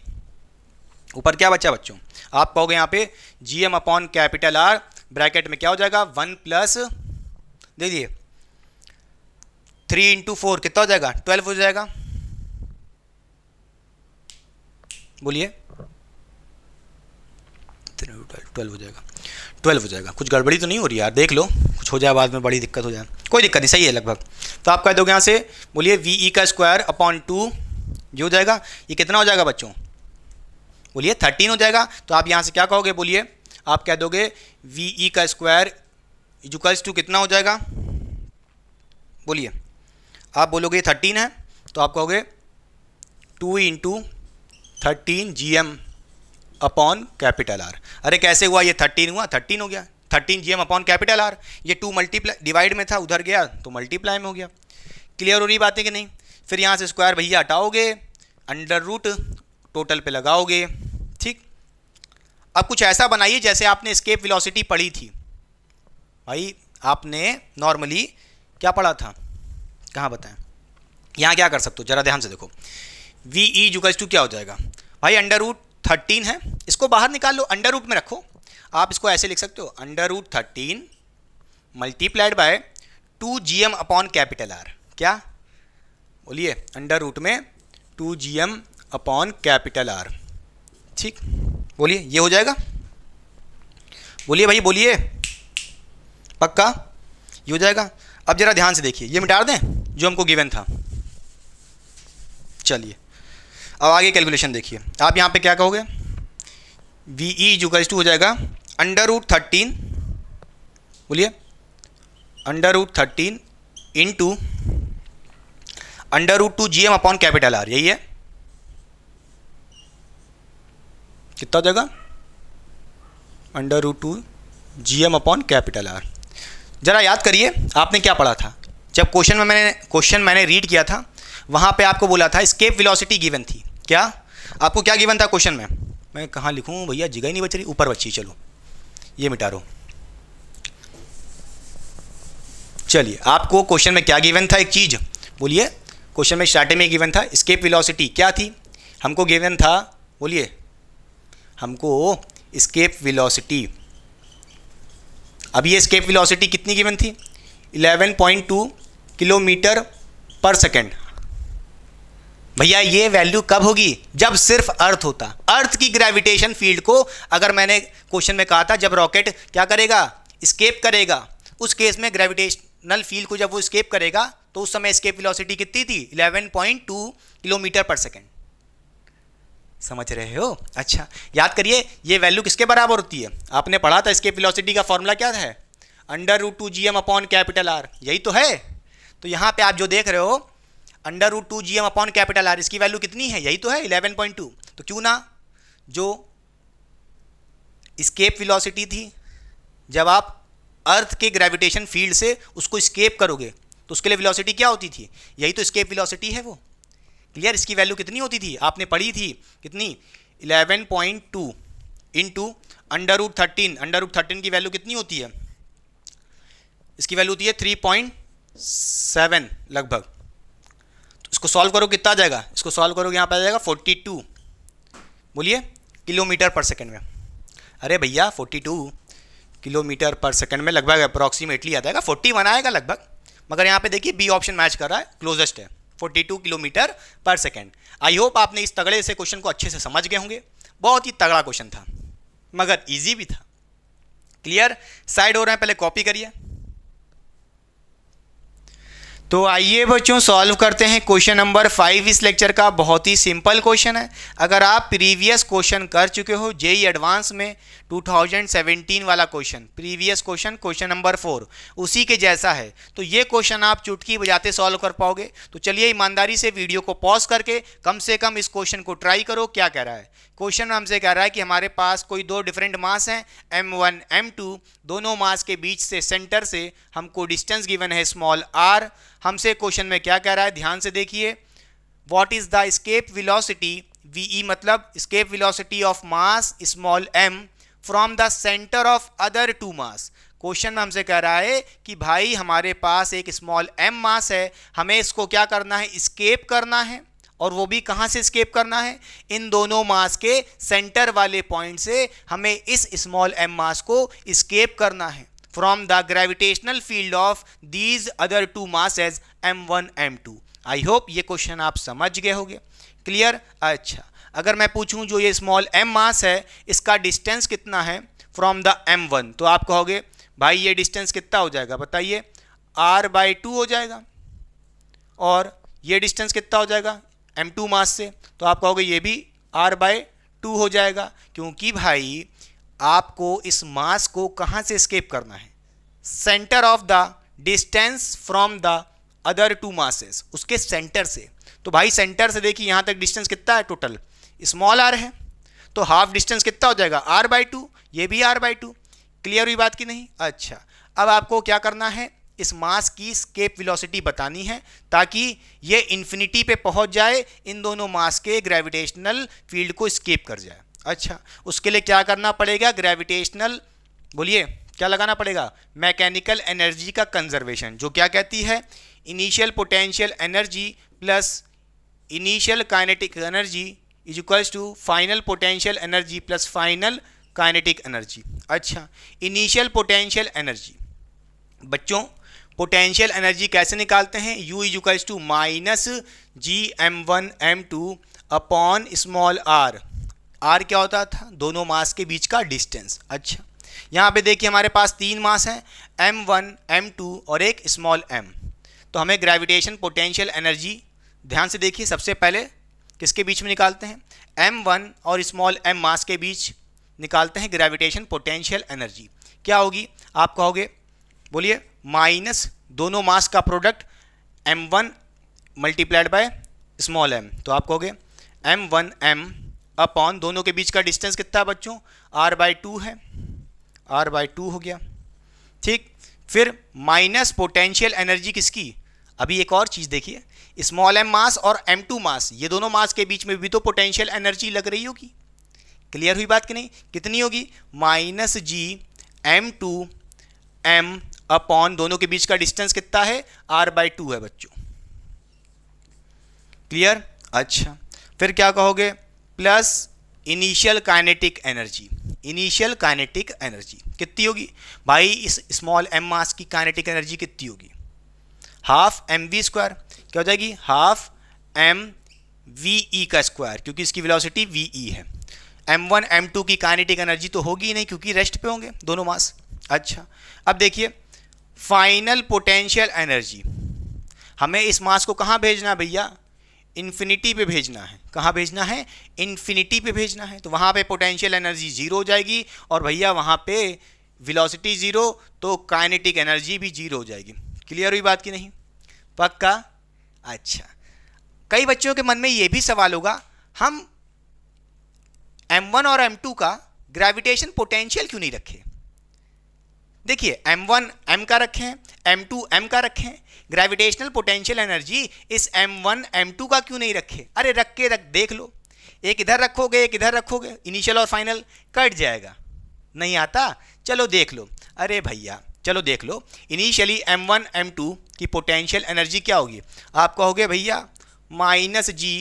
ऊपर क्या बचा बच्चों आप कहोगे यहाँ पे G M upon capital R bracket में क्या हो जाएगा वन प्लस दे दिए थ्री इंटू फोर कितना हो जाएगा ट्वेल्व हो जाएगा बोलिए ट्वेल्व हो जाएगा ट्वेल्व हो जाएगा कुछ गड़बड़ी तो नहीं हो रही यार देख लो कुछ हो जाए बाद में बड़ी दिक्कत हो जाए कोई दिक्कत नहीं सही है लगभग तो आप कह दोगे यहाँ से बोलिए वी ई e का स्क्वायर अपॉन टू जो हो जाएगा ये कितना हो जाएगा बच्चों बोलिए थर्टीन हो जाएगा तो आप यहाँ से क्या कहोगे बोलिए आप कह दोगे वी ई e का स्क्वायर इजुकल्स टू कितना हो जाएगा बोलिए आप बोलोगे थर्टीन है तो आप कहोगे two into thirteen G M upon capital R अरे कैसे हुआ ये थर्टीन हुआ थर्टीन हो गया thirteen G M upon capital R ये टू मल्टीप्लाई डिवाइड में था उधर गया तो मल्टीप्लाई में हो गया क्लियर हो रही बातें कि नहीं फिर यहाँ से स्क्वायर भैया हटाओगे अंडर रूट टोटल पे लगाओगे ठीक अब कुछ ऐसा बनाइए जैसे आपने स्केप वेलोसिटी पढ़ी थी भाई आपने नॉर्मली क्या पढ़ा था कहाँ बताएं यहाँ क्या कर सकते हो जरा ध्यान से देखो वी ई जुगज टू क्या हो जाएगा भाई अंडर रूट थर्टीन है इसको बाहर निकाल लो अंडर रूट में रखो आप इसको ऐसे लिख सकते हो under root thirteen multiplied by two G M upon capital R क्या बोलिए अंडर रूट में two G M upon capital R ठीक बोलिए ये हो जाएगा बोलिए भाई बोलिए पक्का ये हो जाएगा अब ज़रा ध्यान से देखिए ये मिटा दें जो हमको गिवन था चलिए अब आगे कैलकुलेशन देखिए आप यहाँ पे क्या कहोगे वी ई जुकल्स टू हो जाएगा अंडर रूट थर्टीन बोलिए under root thirteen into under root two G M upon capital R यही है कितना हो जाएगा under root two G M upon capital R ज़रा याद करिए आपने क्या पढ़ा था जब क्वेश्चन में मैंने क्वेश्चन मैंने रीड किया था वहाँ पे आपको बोला था स्केप वेलोसिटी गिवन थी क्या आपको क्या गिवन था क्वेश्चन में मैं कहाँ लिखूँ भैया जगह ही नहीं बच रही ऊपर बची चलो ये मिटा रो चलिए आपको क्वेश्चन में क्या गिवन था एक चीज़ बोलिए क्वेश्चन में स्टार्टिंग में गिवन था स्केप विलोसिटी क्या थी हमको गिवन था बोलिए हमको स्केप विलोसिटी अब ये स्केप विलोसिटी कितनी गिवन थी 11.2 किलोमीटर पर सेकेंड भैया ये वैल्यू कब होगी जब सिर्फ अर्थ होता अर्थ की ग्रेविटेशन फील्ड को अगर मैंने क्वेश्चन में कहा था जब रॉकेट क्या करेगा स्केप करेगा उस केस में ग्रेविटेशनल फील्ड को जब वो स्केप करेगा तो उस समय स्केप वेलोसिटी कितनी थी 11.2 किलोमीटर पर सेकेंड समझ रहे हो अच्छा याद करिए ये वैल्यू किसके बराबर होती है आपने पढ़ा था स्केप विलोसिटी का फॉर्मूला क्या है under root two G M upon capital R यही तो है तो यहाँ पे आप जो देख रहे हो under root two G M upon capital R इसकी वैल्यू कितनी है यही तो है 11.2 तो क्यों ना जो स्केप वेलोसिटी थी जब आप अर्थ के ग्रेविटेशन फील्ड से उसको स्केप करोगे तो उसके लिए वेलोसिटी क्या होती थी यही तो स्केप वेलोसिटी है वो क्लियर इसकी वैल्यू कितनी होती थी आपने पढ़ी थी कितनी 11.2 point two into under root thirteen under root thirteen की वैल्यू कितनी होती है इसकी वैल्यू होती है थ्री पॉइंट सेवन लगभग तो इसको सॉल्व करो कितना आ जाएगा इसको सॉल्व करो यहाँ पर आ जाएगा फोर्टी टू बोलिए किलोमीटर पर सेकेंड में अरे भैया forty two kilometre per second में लगभग अप्रॉक्सीमेटली आ जाएगा फोर्टी वन आएगा लगभग मगर यहाँ पे देखिए बी ऑप्शन मैच कर रहा है क्लोजेस्ट है 42 kilometre per second I hope आपने इस तगड़े से क्वेश्चन को अच्छे से समझ गए होंगे बहुत ही तगड़ा क्वेश्चन था मगर ईजी भी था क्लियर साइड हो रहे हैं पहले कॉपी करिए तो आइए बच्चों सॉल्व करते हैं क्वेश्चन नंबर फाइव इस लेक्चर का बहुत ही सिंपल क्वेश्चन है अगर आप प्रीवियस क्वेश्चन कर चुके हो जे एडवांस e में 2017 वाला question previous question question number four उसी के जैसा है तो ये क्वेश्चन आप चुटकी बजाते सॉल्व कर पाओगे तो चलिए ईमानदारी से वीडियो को पॉज करके कम से कम इस क्वेश्चन को ट्राई करो क्या कह रहा है क्वेश्चन में हमसे कह रहा है कि हमारे पास कोई दो डिफरेंट मास हैं एम वन एम टू दोनों मास के बीच से सेंटर से हमको डिस्टेंस गिवन है स्मॉल आर हमसे क्वेश्चन में क्या कह रहा है ध्यान से देखिए what is the escape velocity V मतलब escape velocity of mass small M from the centre of other two mass question में हमसे कह रहा है कि भाई हमारे पास एक स्मॉल एम मास है हमें इसको क्या करना है स्केप करना है और वो भी कहाँ से स्केप करना है इन दोनों मास के सेंटर वाले पॉइंट से हमें इस स्मॉल एम मास को स्केप करना है from the gravitational field of these other two masses M one M two I hope ये क्वेश्चन आप समझ गए होंगे क्लियर अच्छा अगर मैं पूछूं जो ये स्मॉल एम मास है इसका डिस्टेंस कितना है फ्रॉम द एम वन तो आप कहोगे भाई ये डिस्टेंस कितना हो जाएगा बताइए आर बाई टू हो जाएगा और ये डिस्टेंस कितना हो जाएगा एम टू मास से तो आप कहोगे ये भी आर बाय टू हो जाएगा क्योंकि भाई आपको इस मास को कहाँ से स्केप करना है centre of the distance from the other two masses उसके सेंटर से तो भाई सेंटर से देखिए यहाँ तक डिस्टेंस कितना है टोटल स्मॉल आर है तो हाफ डिस्टेंस कितना हो जाएगा आर बाई टू ये भी आर बाई टू क्लियर हुई बात की नहीं अच्छा अब आपको क्या करना है इस मास की स्केप वेलोसिटी बतानी है ताकि ये इन्फिनिटी पे पहुंच जाए इन दोनों मास के ग्रेविटेशनल फील्ड को स्केप कर जाए अच्छा उसके लिए क्या करना पड़ेगा ग्रेविटेशनल बोलिए क्या लगाना पड़ेगा मैकेनिकल एनर्जी का कंजर्वेशन जो क्या कहती है initial potential energy plus initial kinetic energy is equals to final potential energy plus final kinetic energy अच्छा इनिशियल पोटेंशियल एनर्जी बच्चों पोटेंशियल एनर्जी कैसे निकालते हैं U is equals to minus G M one M two upon small R R क्या होता था दोनों मास के बीच का डिस्टेंस अच्छा यहाँ पे देखिए हमारे पास तीन मास हैं एम वन एम टू और एक स्मॉल एम तो हमें ग्रेविटेशन पोटेंशियल एनर्जी ध्यान से देखिए सबसे पहले किसके बीच में निकालते हैं एम वन और स्मॉल एम मास के बीच निकालते हैं ग्रेविटेशन पोटेंशियल एनर्जी क्या होगी आप कहोगे बोलिए माइनस दोनों मास का product M one multiplied by small M तो आप कहोगे एम वन एम अपॉन दोनों के बीच का डिस्टेंस कितना है बच्चों आर बाई टू है आर बाई टू हो गया ठीक फिर माइनस पोटेंशियल एनर्जी किसकी अभी एक और चीज़ देखिए स्मॉल एम मास और एम टू मास ये दोनों मास के बीच में भी तो पोटेंशियल एनर्जी लग रही होगी क्लियर हुई बात कि नहीं कितनी होगी minus G M two M upon दोनों के बीच का डिस्टेंस कितना है आर बाई टू है बच्चों क्लियर अच्छा फिर क्या कहोगे plus initial kinetic energy initial kinetic energy कितनी होगी भाई इस स्मॉल एम मास की काइनेटिक एनर्जी कितनी होगी हाफ एम वी स्क्वायर क्या हो जाएगी हाफ एम वी ई का स्क्वायर क्योंकि इसकी वेलोसिटी वी ई है एम वन एम टू की काइनेटिक एनर्जी तो होगी ही नहीं क्योंकि रेस्ट पे होंगे दोनों मास अच्छा अब देखिए फाइनल पोटेंशियल एनर्जी हमें इस मास को कहाँ भेजना है भैया इन्फिनिटी पे भेजना है कहाँ भेजना है इन्फिनिटी पे भेजना है तो वहाँ पे पोटेंशियल एनर्जी जीरो हो जाएगी और भैया वहाँ पे वेलोसिटी जीरो तो काइनेटिक एनर्जी भी जीरो हो जाएगी क्लियर हुई बात की नहीं पक्का अच्छा कई बच्चों के मन में ये भी सवाल होगा हम एम वन और एम टू का ग्रेविटेशन पोटेंशियल क्यों नहीं रखे देखिए m1 m का रखें m2 m का रखें ग्रेविटेशनल पोटेंशियल एनर्जी इस m1 m2 का क्यों नहीं रखे अरे रख के रख देख लो एक इधर रखोगे एक इधर रखोगे इनिशियल और फाइनल कट जाएगा नहीं आता चलो देख लो अरे भैया चलो देख लो इनिशियली m1 m2 की पोटेंशियल एनर्जी क्या होगी आप कहोगे भैया माइनस जी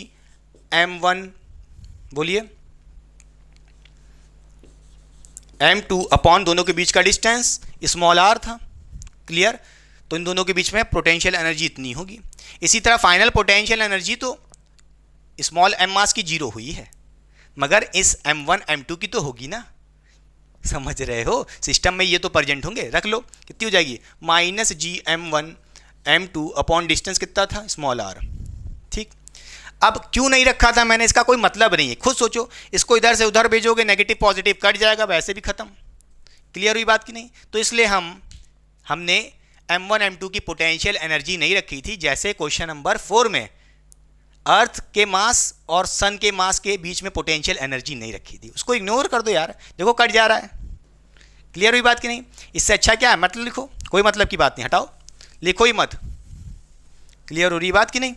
एम वन बोलिए एम टू अपॉन दोनों के बीच का डिस्टेंस स्मॉल आर था क्लियर तो इन दोनों के बीच में पोटेंशियल एनर्जी इतनी होगी इसी तरह फाइनल पोटेंशियल एनर्जी तो स्मॉल एम मास की जीरो हुई है मगर इस एम वन एम टू की तो होगी ना समझ रहे हो सिस्टम में ये तो प्रजेंट होंगे रख लो कितनी हो जाएगी minus G M one M two upon distance कितना था स्मॉल आर ठीक अब क्यों नहीं रखा था मैंने इसका कोई मतलब नहीं है खुद सोचो इसको इधर से उधर भेजोगे नेगेटिव पॉजिटिव कट जाएगा वैसे भी खत्म क्लियर हुई बात की नहीं तो इसलिए हम हमने M1 M2 की पोटेंशियल एनर्जी नहीं रखी थी जैसे क्वेश्चन नंबर फोर में अर्थ के मास और सन के मास के बीच में पोटेंशियल एनर्जी नहीं रखी थी उसको इग्नोर कर दो यार देखो कट जा रहा है क्लियर हुई बात की नहीं इससे अच्छा क्या है मतलब लिखो कोई मतलब की बात नहीं हटाओ लिखो ही मत क्लियर हो रही बात कि नहीं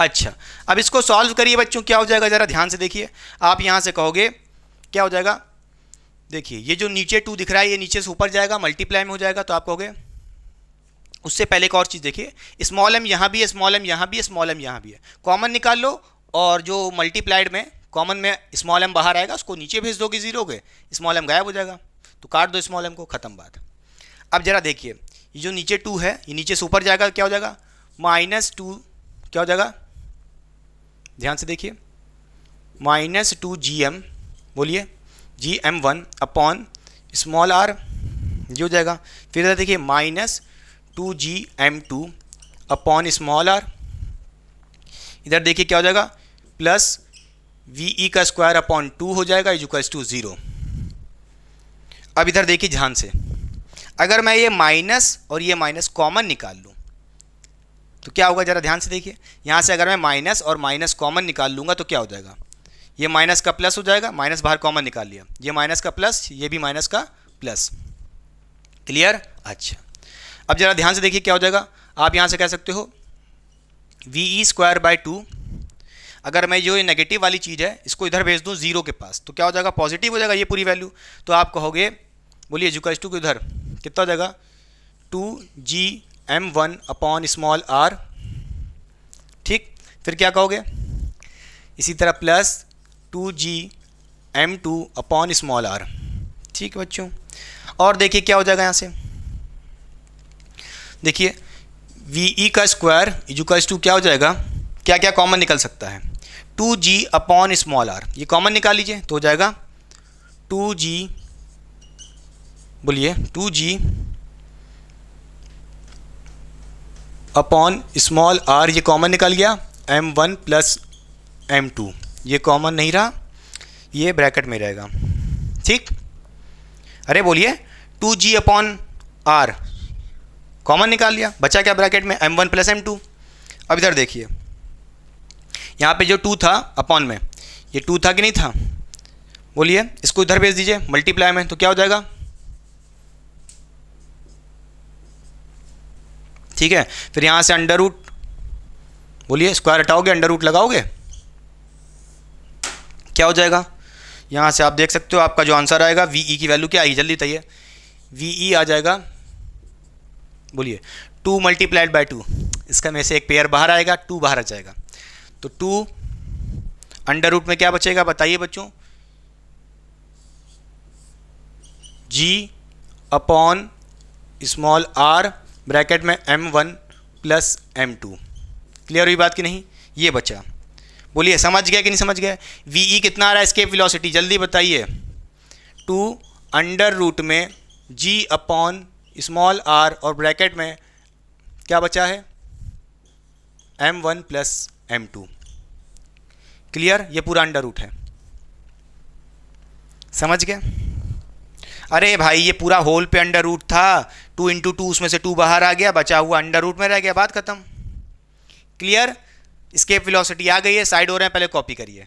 अच्छा अब इसको सॉल्व करिए बच्चों क्या हो जाएगा ज़रा ध्यान से देखिए आप यहाँ से कहोगे क्या हो जाएगा देखिए ये जो नीचे टू दिख रहा है ये नीचे से ऊपर जाएगा मल्टीप्लाई में हो जाएगा तो आप कहोगे उससे पहले एक और चीज़ देखिए स्मॉल एम यहाँ भी है स्मॉल एम यहाँ भी है स्मॉल एम यहाँ भी है कॉमन निकाल लो और जो मल्टीप्लाइड में कॉमन में स्मॉल एम बाहर आएगा उसको नीचे भेज दोगे जीरो गए स्मॉल एम गायब हो जाएगा तो काट दो स्मॉल एम को ख़त्म बात अब ज़रा देखिए ये जो नीचे टू है ये नीचे से ऊपर जाएगा क्या हो जाएगा माइनस टू क्या हो जाएगा ध्यान से देखिए माइनस टू जी एम बोलिए G M one upon small R ये हो जाएगा फिर इधर देखिए minus two G M two upon small R इधर देखिए क्या हो जाएगा प्लस वी ई का स्क्वायर अपॉन टू हो जाएगा इजुकल्स टू ज़ीरो अब इधर देखिए ध्यान से अगर मैं ये माइनस और ये माइनस कॉमन निकाल लूँ तो क्या होगा ज़रा ध्यान से देखिए यहाँ से अगर मैं माइनस और माइनस कॉमन निकाल लूँगा तो क्या हो जाएगा ये माइनस का प्लस हो जाएगा माइनस बाहर कॉमन निकाल लिया ये माइनस का प्लस ये भी माइनस का प्लस क्लियर अच्छा अब जरा ध्यान से देखिए क्या हो जाएगा आप यहाँ से कह सकते हो V E square by two अगर मैं जो ये नेगेटिव वाली चीज़ है इसको इधर भेज दूँ जीरो के पास तो क्या हो जाएगा पॉजिटिव हो जाएगा ये पूरी वैल्यू तो आप कहोगे बोलिए जुकाज टू को इधर कितना हो जाएगा two G M one upon small R ठीक फिर क्या कहोगे इसी तरह plus two G M two upon small R ठीक है बच्चों और देखिए क्या हो जाएगा यहाँ से देखिए वी ई e का स्क्वायर इजुकल्स टू क्या हो जाएगा क्या क्या कॉमन निकल सकता है two G upon small R ये कॉमन निकाल लीजिए तो हो जाएगा टू जी बोलिए two G upon small R ये कॉमन निकल गया M one plus M two ये कॉमन नहीं रहा ये ब्रैकेट में रहेगा ठीक अरे बोलिए two G upon R common निकाल लिया बचा क्या ब्रैकेट में M one plus M two अब इधर देखिए यहाँ पे जो टू था अपॉन में ये टू था कि नहीं था बोलिए इसको इधर भेज दीजिए मल्टीप्लाई में तो क्या हो जाएगा ठीक है फिर यहाँ से अंडर रूट बोलिए स्क्वायर हटाओगे अंडर रूट लगाओगे क्या हो जाएगा यहाँ से आप देख सकते हो आपका जो आंसर आएगा वी ई e की वैल्यू क्या आएगी जल्दी तैयार वी ई आ जाएगा बोलिए टू मल्टीप्लाइड बाई टू इसका में से एक पेयर बाहर आएगा टू बाहर आ जाएगा तो टू अंडर रूट में क्या बचेगा बताइए बच्चों G upon small R bracket में M one plus M two clear हुई बात की नहीं ये बचा बोलिए समझ गया कि नहीं समझ गया वी ई e कितना आ रहा है स्केप विलोसिटी जल्दी बताइए टू अंडर रूट में जी अपॉन स्मॉल आर और ब्रैकेट में क्या बचा है M one plus M two clear ये पूरा अंडर रूट है समझ गए अरे भाई ये पूरा होल पे अंडर रूट था टू इंटू टू उसमें से टू बाहर आ गया बचा हुआ अंडर रूट में रह गया बात खत्म क्लियर स्केप वेलोसिटी आ गई है साइड हो रहे हैं पहले कॉपी करिए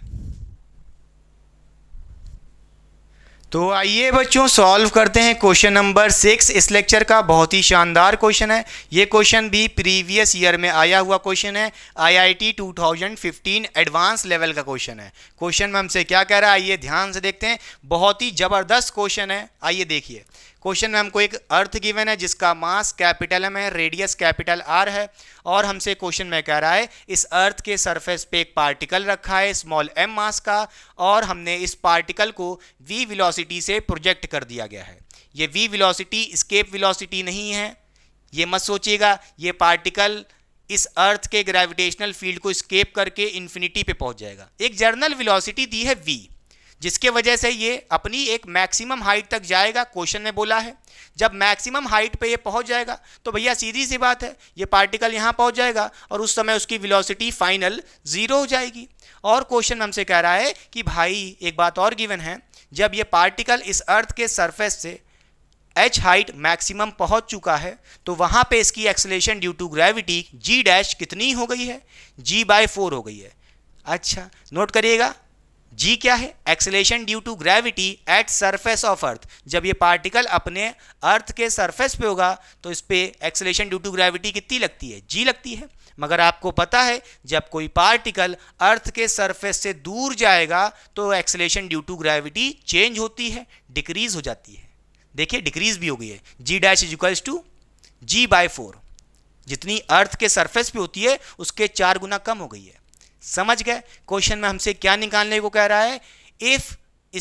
तो आइए बच्चों सॉल्व करते हैं क्वेश्चन नंबर सिक्स इस लेक्चर का बहुत ही शानदार क्वेश्चन है ये क्वेश्चन भी प्रीवियस ईयर में आया हुआ क्वेश्चन है आईआईटी 2015 एडवांस लेवल का क्वेश्चन है क्वेश्चन में हमसे क्या कह रहा है आइए ध्यान से देखते हैं बहुत ही ज़बरदस्त क्वेश्चन है आइए देखिए क्वेश्चन में हमको एक अर्थ गिवन है जिसका मास कैपिटल एम है रेडियस कैपिटल आर है और हमसे क्वेश्चन में कह रहा है इस अर्थ के सरफेस पे एक पार्टिकल रखा है स्मॉल एम मास का और हमने इस पार्टिकल को वी विलोसिटी से प्रोजेक्ट कर दिया गया है ये वी विलोसिटी स्केप विलोसिटी नहीं है ये मत सोचिएगा ये पार्टिकल इस अर्थ के ग्रेविटेशनल फील्ड को स्केप करके इन्फिनिटी पे पहुंच जाएगा एक जर्नल विलोसिटी दी है वी जिसके वजह से ये अपनी एक मैक्सिमम हाइट तक जाएगा क्वेश्चन में बोला है जब मैक्सिमम हाइट पे ये पहुंच जाएगा तो भैया सीधी सी बात है ये पार्टिकल यहाँ पहुंच जाएगा और उस समय उसकी विलोसिटी फाइनल ज़ीरो हो जाएगी और क्वेश्चन हमसे कह रहा है कि भाई एक बात और गिवन है जब ये पार्टिकल इस अर्थ के सरफेस से एच हाइट मैक्सिमम पहुंच चुका है तो वहाँ पे इसकी acceleration due to gravity G dash कितनी हो गई है जी बाय फोर हो गई है अच्छा नोट करिएगा जी क्या है acceleration due to gravity at surface of earth जब ये पार्टिकल अपने अर्थ के सरफेस पे होगा तो इस पर एक्सेलेशन ड्यू टू ग्रेविटी कितनी लगती है जी लगती है मगर आपको पता है जब कोई पार्टिकल अर्थ के सरफेस से दूर जाएगा तो acceleration due to gravity change होती है डिक्रीज हो जाती है देखिए डिक्रीज भी हो गई है G dash equals to G by four जितनी अर्थ के सरफेस पे होती है उसके चार गुना कम हो गई है समझ गए क्वेश्चन में हमसे क्या निकालने को कह रहा है if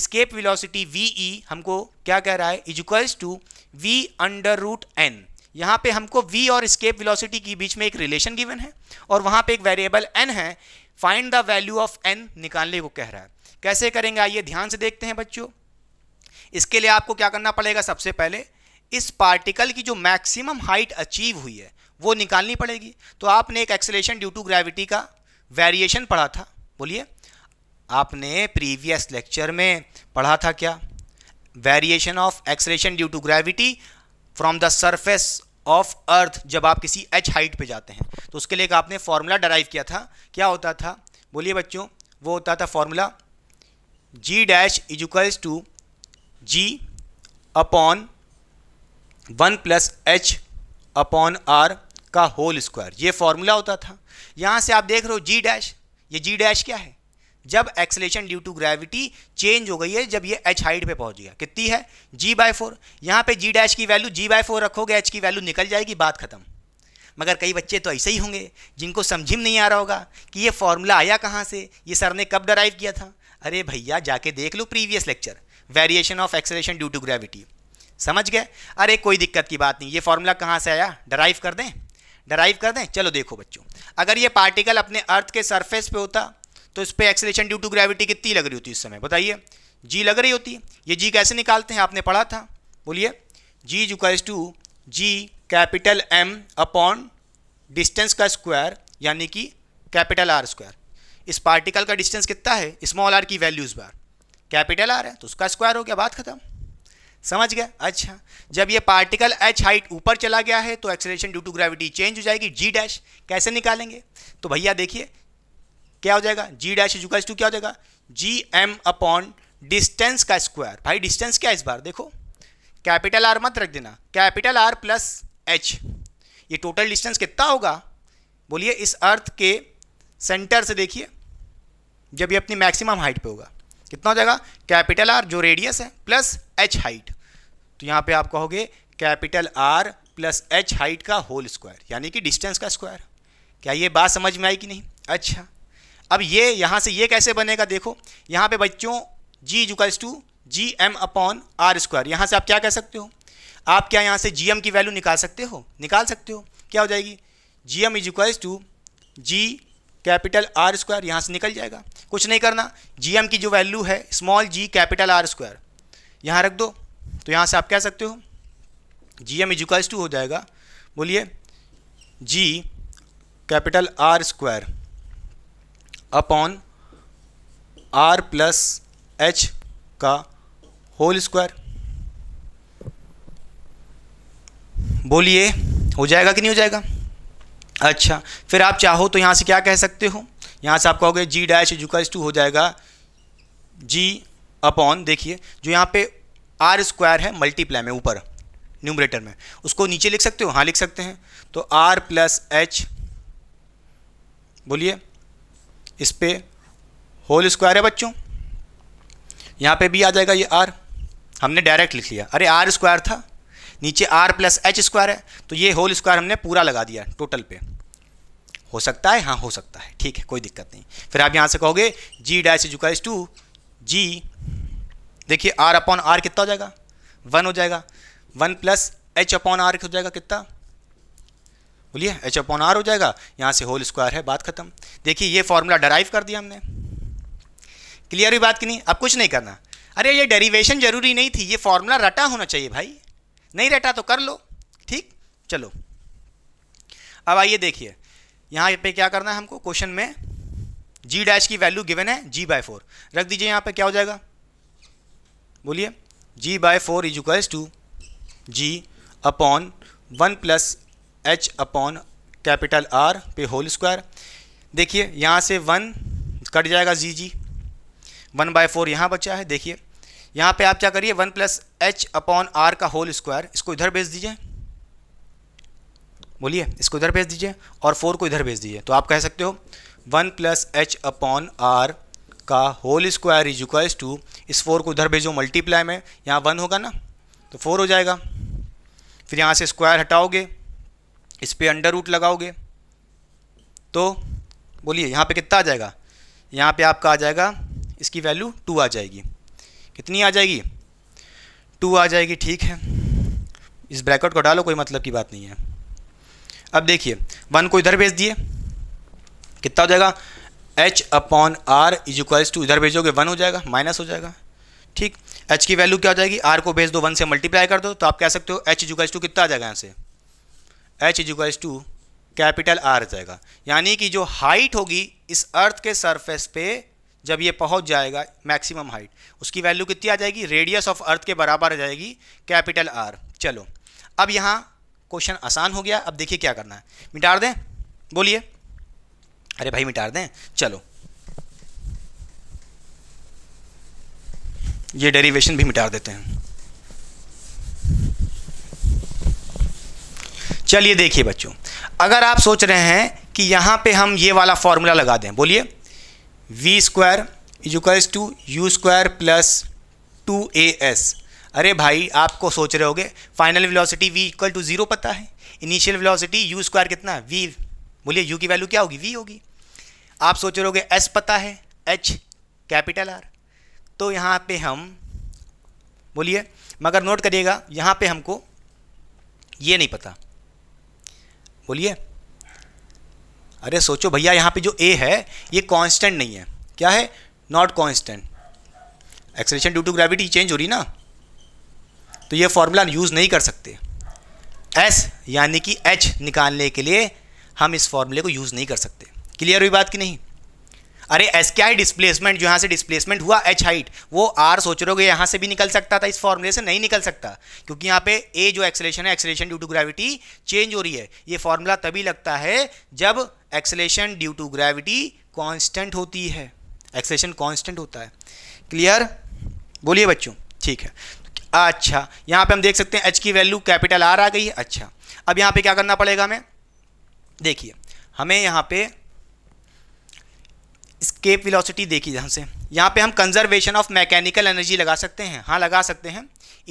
escape velocity V E हमको क्या कह रहा है equals to V under root N यहाँ पे हमको v और स्केप विलोसिटी के बीच में एक रिलेशन गिवन है और वहाँ पे एक वेरिएबल n है find the value of n निकालने को कह रहा है कैसे करेंगे आइए ध्यान से देखते हैं बच्चों इसके लिए आपको क्या करना पड़ेगा सबसे पहले इस पार्टिकल की जो मैक्सिमम हाइट अचीव हुई है वो निकालनी पड़ेगी तो आपने एक एक्सेलेशन ड्यू टू ग्रेविटी का वेरिएशन पढ़ा था बोलिए आपने प्रीवियस लेक्चर में पढ़ा था क्या variation of acceleration due to gravity from the surface of earth जब आप किसी एच हाइट पे जाते हैं तो उसके लिए एक आपने फॉर्मूला डराइव किया था क्या होता था बोलिए बच्चों वो होता था formula G dash equals to G upon one plus H upon R का होल स्क्वायर ये फॉर्मूला होता था यहाँ से आप देख रहे हो जी डैश ये जी डैश क्या है जब acceleration due to gravity change हो गई है जब ये एच हाइट पे पहुंच गया कितनी है जी बाय फोर यहाँ पे जी डैश की वैल्यू जी बाय फोर रखोगे एच की वैल्यू निकल जाएगी बात खत्म मगर कई बच्चे तो ऐसे ही होंगे जिनको समझ नहीं आ रहा होगा कि ये फॉर्मूला आया कहाँ से ये सर ने कब डराइव किया था अरे भैया जाके देख लो previous lecture variation of acceleration due to gravity समझ गए अरे कोई दिक्कत की बात नहीं ये फॉर्मूला कहाँ से आया डराइव कर दें डराइव कर दें चलो देखो बच्चों अगर ये पार्टिकल अपने अर्थ के सरफेस पे होता तो इस पर एक्सलेशन ड्यू टू ग्रेविटी कितनी लग रही होती इस समय बताइए जी लग रही होती है ये जी कैसे निकालते हैं आपने पढ़ा था बोलिए जी जुकाइज to G capital M upon distance का स्क्वायर यानी कि कैपिटल आर स्क्वायर इस पार्टिकल का डिस्टेंस कितना है स्मॉल आर की वैल्यूज़ बार कैपिटल आर है तो उसका स्क्वायर हो गया बात खत्म समझ गया अच्छा जब ये पार्टिकल एच हाइट ऊपर चला गया है तो acceleration due to gravity change हो जाएगी जी डैश कैसे निकालेंगे तो भैया देखिए क्या हो जाएगा जी डैश इजुकल टू क्या हो जाएगा जी एम अपॉन डिस्टेंस का स्क्वायर भाई डिस्टेंस क्या है इस बार देखो कैपिटल आर मत रख देना कैपिटल आर प्लस एच ये टोटल डिस्टेंस कितना होगा बोलिए इस अर्थ के सेंटर से देखिए जब ये अपनी मैक्सिमम हाइट पे होगा कितना हो जाएगा कैपिटल आर जो रेडियस है प्लस एच हाइट तो यहाँ पे आप कहोगे capital R plus H height का होल स्क्वायर यानी कि डिस्टेंस का स्क्वायर क्या ये बात समझ में आई कि नहीं अच्छा अब ये यहाँ से ये कैसे बनेगा देखो यहाँ पे बच्चों G equals to G M upon R square यहाँ से आप क्या कह सकते हो आप क्या यहाँ से जी एम की वैल्यू निकाल सकते हो निकाल सकते हो क्या हो जाएगी G M equals to G capital R square यहाँ से निकल जाएगा कुछ नहीं करना जी की जो वैल्यू है small G capital R square यहाँ रख दो तो यहाँ से आप कह सकते हो जी एम इजुकल्स टू हो जाएगा बोलिए G capital R square upon R plus H का होल स्क्वायर बोलिए हो जाएगा कि नहीं हो जाएगा अच्छा फिर आप चाहो तो यहाँ से क्या कह सकते हो यहाँ से आप कहोगे जी डैश इजुकल्स टू हो जाएगा जी अपॉन देखिए जो यहाँ पे आर स्क्वायर है मल्टीप्लाई में ऊपर न्यूमरेटर में उसको नीचे लिख सकते हो हाँ लिख सकते हैं तो आर प्लस एच बोलिए इस पर होल स्क्वायर है बच्चों यहाँ पे भी आ जाएगा ये आर हमने डायरेक्ट लिख लिया अरे आर स्क्वायर था नीचे आर प्लस एच स्क्वायर है तो ये होल स्क्वायर हमने पूरा लगा दिया टोटल पे हो सकता है हाँ हो सकता है ठीक है कोई दिक्कत नहीं फिर आप यहाँ से कहोगे जी डैश इजुकाइज टू जी देखिए आर अपॉन आर कितना हो जाएगा वन हो जाएगा one plus H upon R हो जाएगा कितना बोलिए एच अपॉन आर हो जाएगा यहाँ से होल स्क्वायर है बात खत्म देखिए ये फॉर्मूला डराइव कर दिया हमने क्लियर हुई बात की नहीं अब कुछ नहीं करना अरे ये डेरिवेशन जरूरी नहीं थी ये फॉर्मूला रटा होना चाहिए भाई नहीं रहता तो कर लो ठीक चलो अब आइए देखिए यहाँ पे क्या करना है हमको क्वेश्चन में जी डैश की वैल्यू गिवन है जी बाय फोर रख दीजिए यहाँ पे क्या हो जाएगा बोलिए G by four is equals to G upon one plus H upon capital R पे होल स्क्वायर देखिए यहाँ से वन कट जाएगा G G one by four यहाँ बचा है देखिए यहाँ पे आप क्या करिए one plus H upon R का होल स्क्वायर इसको इधर भेज दीजिए बोलिए इसको इधर भेज दीजिए और फोर को इधर भेज दीजिए तो आप कह सकते हो one plus H upon R का whole square is equals to इस फोर को इधर भेजो मल्टीप्लाई में यहाँ वन होगा ना तो फोर हो जाएगा फिर यहाँ से स्क्वायर हटाओगे इस पर अंडर रूट लगाओगे तो बोलिए यहाँ पे कितना आ जाएगा यहाँ पे आपका आ जाएगा इसकी वैल्यू टू आ जाएगी कितनी आ जाएगी टू आ जाएगी ठीक है इस ब्रैकेट को डालो कोई मतलब की बात नहीं है अब देखिए वन को इधर भेज दिए कितना हो जाएगा H upon R is equals to इधर भेजोगे वन हो जाएगा माइनस हो जाएगा ठीक एच की वैल्यू क्या हो जाएगी आर को भेज दो वन से मल्टीप्लाई कर दो तो आप कह सकते हो एच इजुक्स टू कितना आ जाएगा यहाँ से H is to capital R जाएगा यानी कि जो हाइट होगी इस अर्थ के सरफेस पे जब ये पहुंच जाएगा मैक्सिमम हाइट उसकी वैल्यू कितनी आ जाएगी रेडियस ऑफ अर्थ के बराबर आ जाएगी कैपिटल आर चलो अब यहाँ क्वेश्चन आसान हो गया अब देखिए क्या करना है मिटार दें बोलिए अरे भाई मिटार दें चलो ये डेरिवेशन भी मिटार देते हैं चलिए देखिए बच्चों अगर आप सोच रहे हैं कि यहां पे हम ये वाला फॉर्मूला लगा दें बोलिए V square is equals to U square plus two A S अरे भाई आपको सोच रहे होगे final velocity V equal to zero पता है इनिशियल वेलोसिटी यू स्क्वायर कितना वी बोलिए यू की वैल्यू क्या होगी वी होगी आप सोच रहे होगे एस पता है एच कैपिटल आर तो यहाँ पे हम बोलिए मगर नोट करिएगा यहाँ पे हमको ये नहीं पता बोलिए अरे सोचो भैया यहाँ पे जो ए है ये कांस्टेंट नहीं है क्या है not constant acceleration due to gravity change हो रही ना तो ये फॉर्मूला यूज़ नहीं कर सकते एस यानी कि एच निकालने के लिए हम इस फॉर्मूले को यूज़ नहीं कर सकते क्लियर हुई बात कि नहीं अरे एस के आई डिस्प्लेसमेंट जो यहाँ से डिस्प्लेसमेंट हुआ एच हाइट वो आर सोच रहे हो यहाँ से भी निकल सकता था इस फॉर्मूले से नहीं निकल सकता क्योंकि यहाँ पे ए जो एक्सलेशन है acceleration due to gravity change हो रही है ये फॉर्मूला तभी लगता है जब acceleration due to gravity constant होती है एक्सलेशन कॉन्स्टेंट होता है क्लियर बोलिए बच्चों ठीक है अच्छा यहाँ पर हम देख सकते हैं एच की वैल्यू कैपिटल आर आ गई है अच्छा अब यहाँ पर क्या करना पड़ेगा हमें देखिए हमें यहाँ पर स्केप वेलोसिटी देखी जहाँ से यहाँ पे हम कंजर्वेशन ऑफ मैकेनिकल एनर्जी लगा सकते हैं हाँ लगा सकते हैं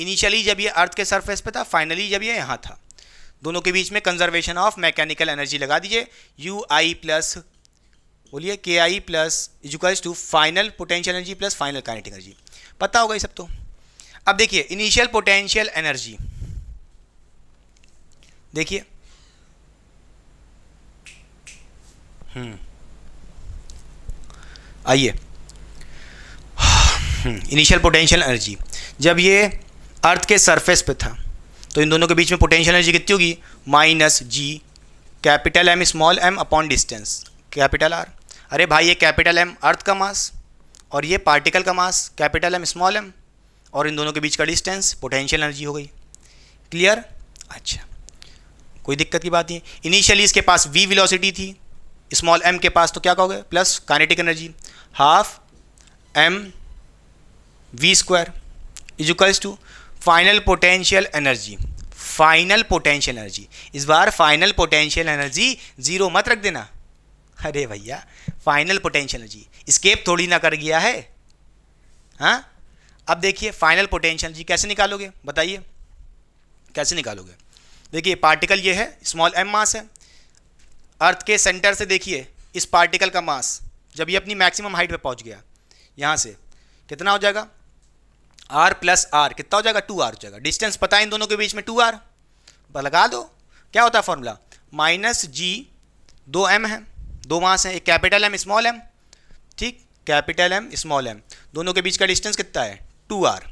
इनिशियली जब ये अर्थ के सरफेस पे था फाइनली जब ये यहाँ था दोनों के बीच में कंजर्वेशन ऑफ मैकेनिकल एनर्जी लगा दीजिए यू आई प्लस बोलिए K I plus equals to final potential energy plus final kinetic energy पता होगा ये सब तो अब देखिए इनिशियल पोटेंशियल एनर्जी देखिए हम्म आइए इनिशियल पोटेंशियल एनर्जी जब ये अर्थ के सरफेस पे था तो इन दोनों के बीच में पोटेंशियल एनर्जी कितनी होगी minus G capital M small M upon distance capital R अरे भाई ये कैपिटल एम अर्थ का मास और ये पार्टिकल का mass capital M small M और इन दोनों के बीच का डिस्टेंस पोटेंशियल एनर्जी हो गई क्लियर अच्छा कोई दिक्कत की बात नहीं इनिशियली इसके पास वी विलोसिटी थी स्मॉल एम के पास तो क्या कहोगे plus kinetic energy half M V square equals to final potential energy final potential energy इस बार फाइनल पोटेंशियल एनर्जी जीरो मत रख देना अरे भैया फाइनल पोटेंशियल एनर्जी स्केप थोड़ी ना कर गया है हाँ अब देखिए फाइनल पोटेंशियल एनर्जी कैसे निकालोगे बताइए कैसे निकालोगे देखिए पार्टिकल ये है स्मॉल एम मास है अर्थ के सेंटर से देखिए इस पार्टिकल का मास जब ये अपनी मैक्सिमम हाइट पे पहुंच गया यहाँ से कितना हो जाएगा आर प्लस आर कितना हो जाएगा टू आर हो जाएगा डिस्टेंस पता है इन दोनों के बीच में टू आर लगा दो क्या होता है फॉर्मूला माइनस जी दो एम है दो मास है एक कैपिटल एम स्मॉल एम ठीक कैपिटल एम स्मॉल एम दोनों के बीच का डिस्टेंस कितना है टू आर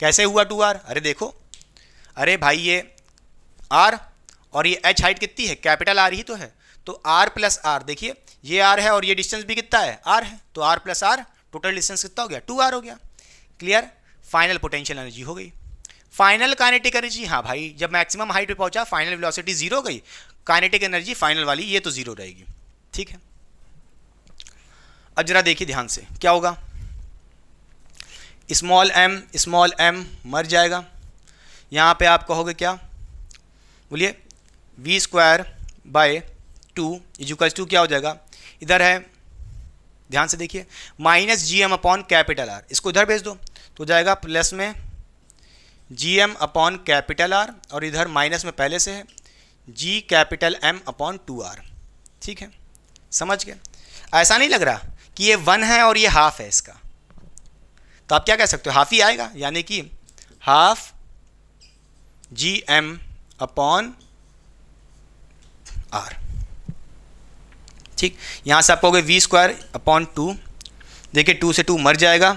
कैसे हुआ टू आर अरे देखो अरे भाई ये आर और ये एच हाइट कितनी है कैपिटल आर ही तो है तो आर प्लस आर देखिए ये आर है और ये डिस्टेंस भी कितना है आर है तो R plus R total distance कितना हो गया टू आर हो गया क्लियर फाइनल पोटेंशियल एनर्जी हो गई फाइनल काइनेटिक एनर्जी हाँ भाई जब मैक्सिमम हाइट पे पहुंचा फाइनल वेलोसिटी जीरो गई काइनेटिक एनर्जी फाइनल वाली ये तो जीरो रहेगी ठीक है अब जरा देखिए ध्यान से क्या होगा स्मॉल एम स्मॉल एम मर जाएगा यहां पे आप कहोगे क्या बोलिए V square by two equals to क्या हो जाएगा इधर है ध्यान से देखिए minus G M upon capital R इसको इधर भेज दो तो जाएगा प्लस में G M upon capital R और इधर माइनस में पहले से है G capital M upon two R ठीक है समझ गए ऐसा नहीं लग रहा कि ये वन है और ये हाफ है इसका तो आप क्या कह सकते हो हाफ ही आएगा यानी कि half G M upon R ठीक यहाँ से आपको हो गया वी स्क्वायर अपॉन टू देखिए टू से टू मर जाएगा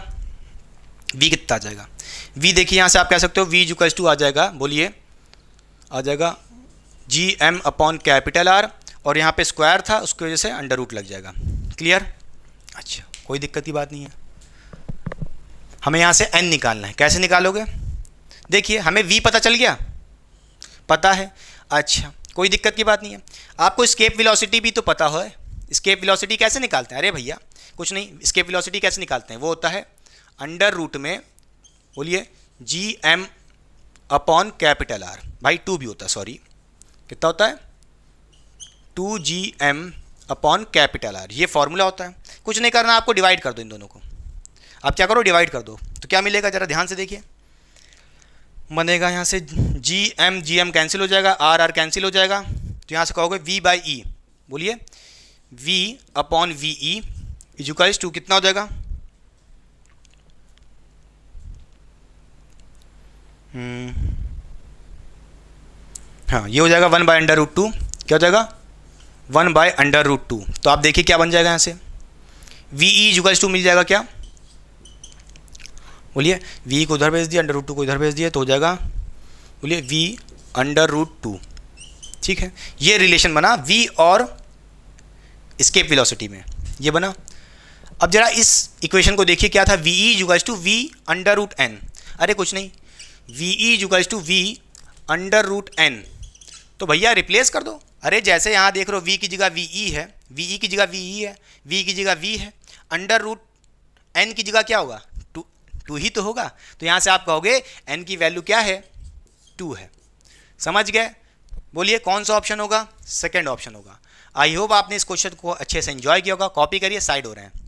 वी कितना आ जाएगा वी देखिए यहाँ से आप कह सकते हो वी जुकस टू आ जाएगा बोलिए आ जाएगा G M upon capital R और यहाँ पे स्क्वायर था उसकी वजह से अंडर रूट लग जाएगा क्लियर अच्छा कोई दिक्कत की बात नहीं है हमें यहाँ से एन निकालना है कैसे निकालोगे देखिए हमें वी पता चल गया पता है अच्छा कोई दिक्कत की बात नहीं है आपको स्केप विलोसिटी भी तो पता हो है स्केप विलोसिटी कैसे निकालते हैं अरे भैया कुछ नहीं स्केप विलोसिटी कैसे निकालते हैं वो होता है अंडर रूट में बोलिए G M upon capital R भाई टू भी होता है सॉरी कितना होता है two G M upon capital R ये फॉर्मूला होता है कुछ नहीं करना आपको डिवाइड कर दो इन दोनों को आप क्या करो डिवाइड कर दो तो क्या मिलेगा ज़रा ध्यान से देखिए बनेगा यहाँ से G M G M cancel हो जाएगा आर आर कैंसिल हो जाएगा तो यहाँ से कहोगे वी बाई ई बोलिए वी अपॉन वी ई इजुकाइज टू कितना हो जाएगा हम्म। हाँ ये हो जाएगा one by under root two क्या हो जाएगा one by under root two तो आप देखिए क्या बन जाएगा यहाँ से वी ई इजुकाइज टू मिल जाएगा क्या बोलिए v को उधर भेज दिया अंडर रूट टू को इधर भेज दिया तो हो जाएगा बोलिए वी अंडर रूट टू ठीक है ये रिलेशन बना वी और स्केप वेलोसिटी में ये बना अब जरा इस इक्वेशन को देखिए क्या था V E equals to V under root N अरे कुछ नहीं V E equals to V under root N तो भैया रिप्लेस कर दो अरे जैसे यहाँ देख रहे हो वी की जगह वी ई e है वी ई e की जगह वी ई e है वी की जगह वी है अंडर रूट एन की जगह क्या होगा टू टू ही तो होगा तो यहाँ से आप कहोगे एन की वैल्यू क्या है टू है समझ गए बोलिए कौन सा ऑप्शन होगा सेकेंड ऑप्शन होगा आई होप आपने इस क्वेश्चन को अच्छे से एंजॉय किया होगा कॉपी करिए साइड हो रहे हैं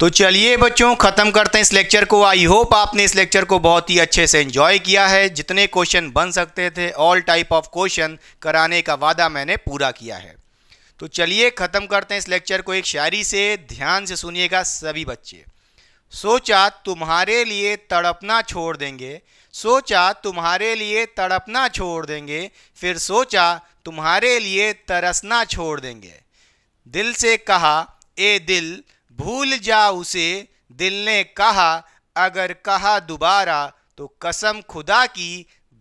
तो चलिए बच्चों ख़त्म करते हैं इस लेक्चर को आई होप आपने इस लेक्चर को बहुत ही अच्छे से एंजॉय किया है जितने क्वेश्चन बन सकते थे ऑल टाइप ऑफ क्वेश्चन कराने का वादा मैंने पूरा किया है तो चलिए ख़त्म करते हैं इस लेक्चर को एक शायरी से ध्यान से सुनिएगा सभी बच्चे सोचा तुम्हारे लिए तड़पना छोड़ देंगे सोचा तुम्हारे लिए तड़पना छोड़ देंगे फिर सोचा तुम्हारे लिए तरसना छोड़ देंगे दिल से कहा ए दिल भूल जा उसे दिल ने कहा अगर कहा दोबारा तो कसम खुदा की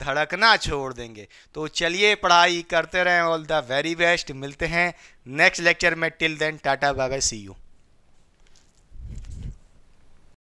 धड़कना छोड़ देंगे तो चलिए पढ़ाई करते रहें ऑल द वेरी बेस्ट मिलते हैं नेक्स्ट लेक्चर में टिल देन टाटा बाबा सी यू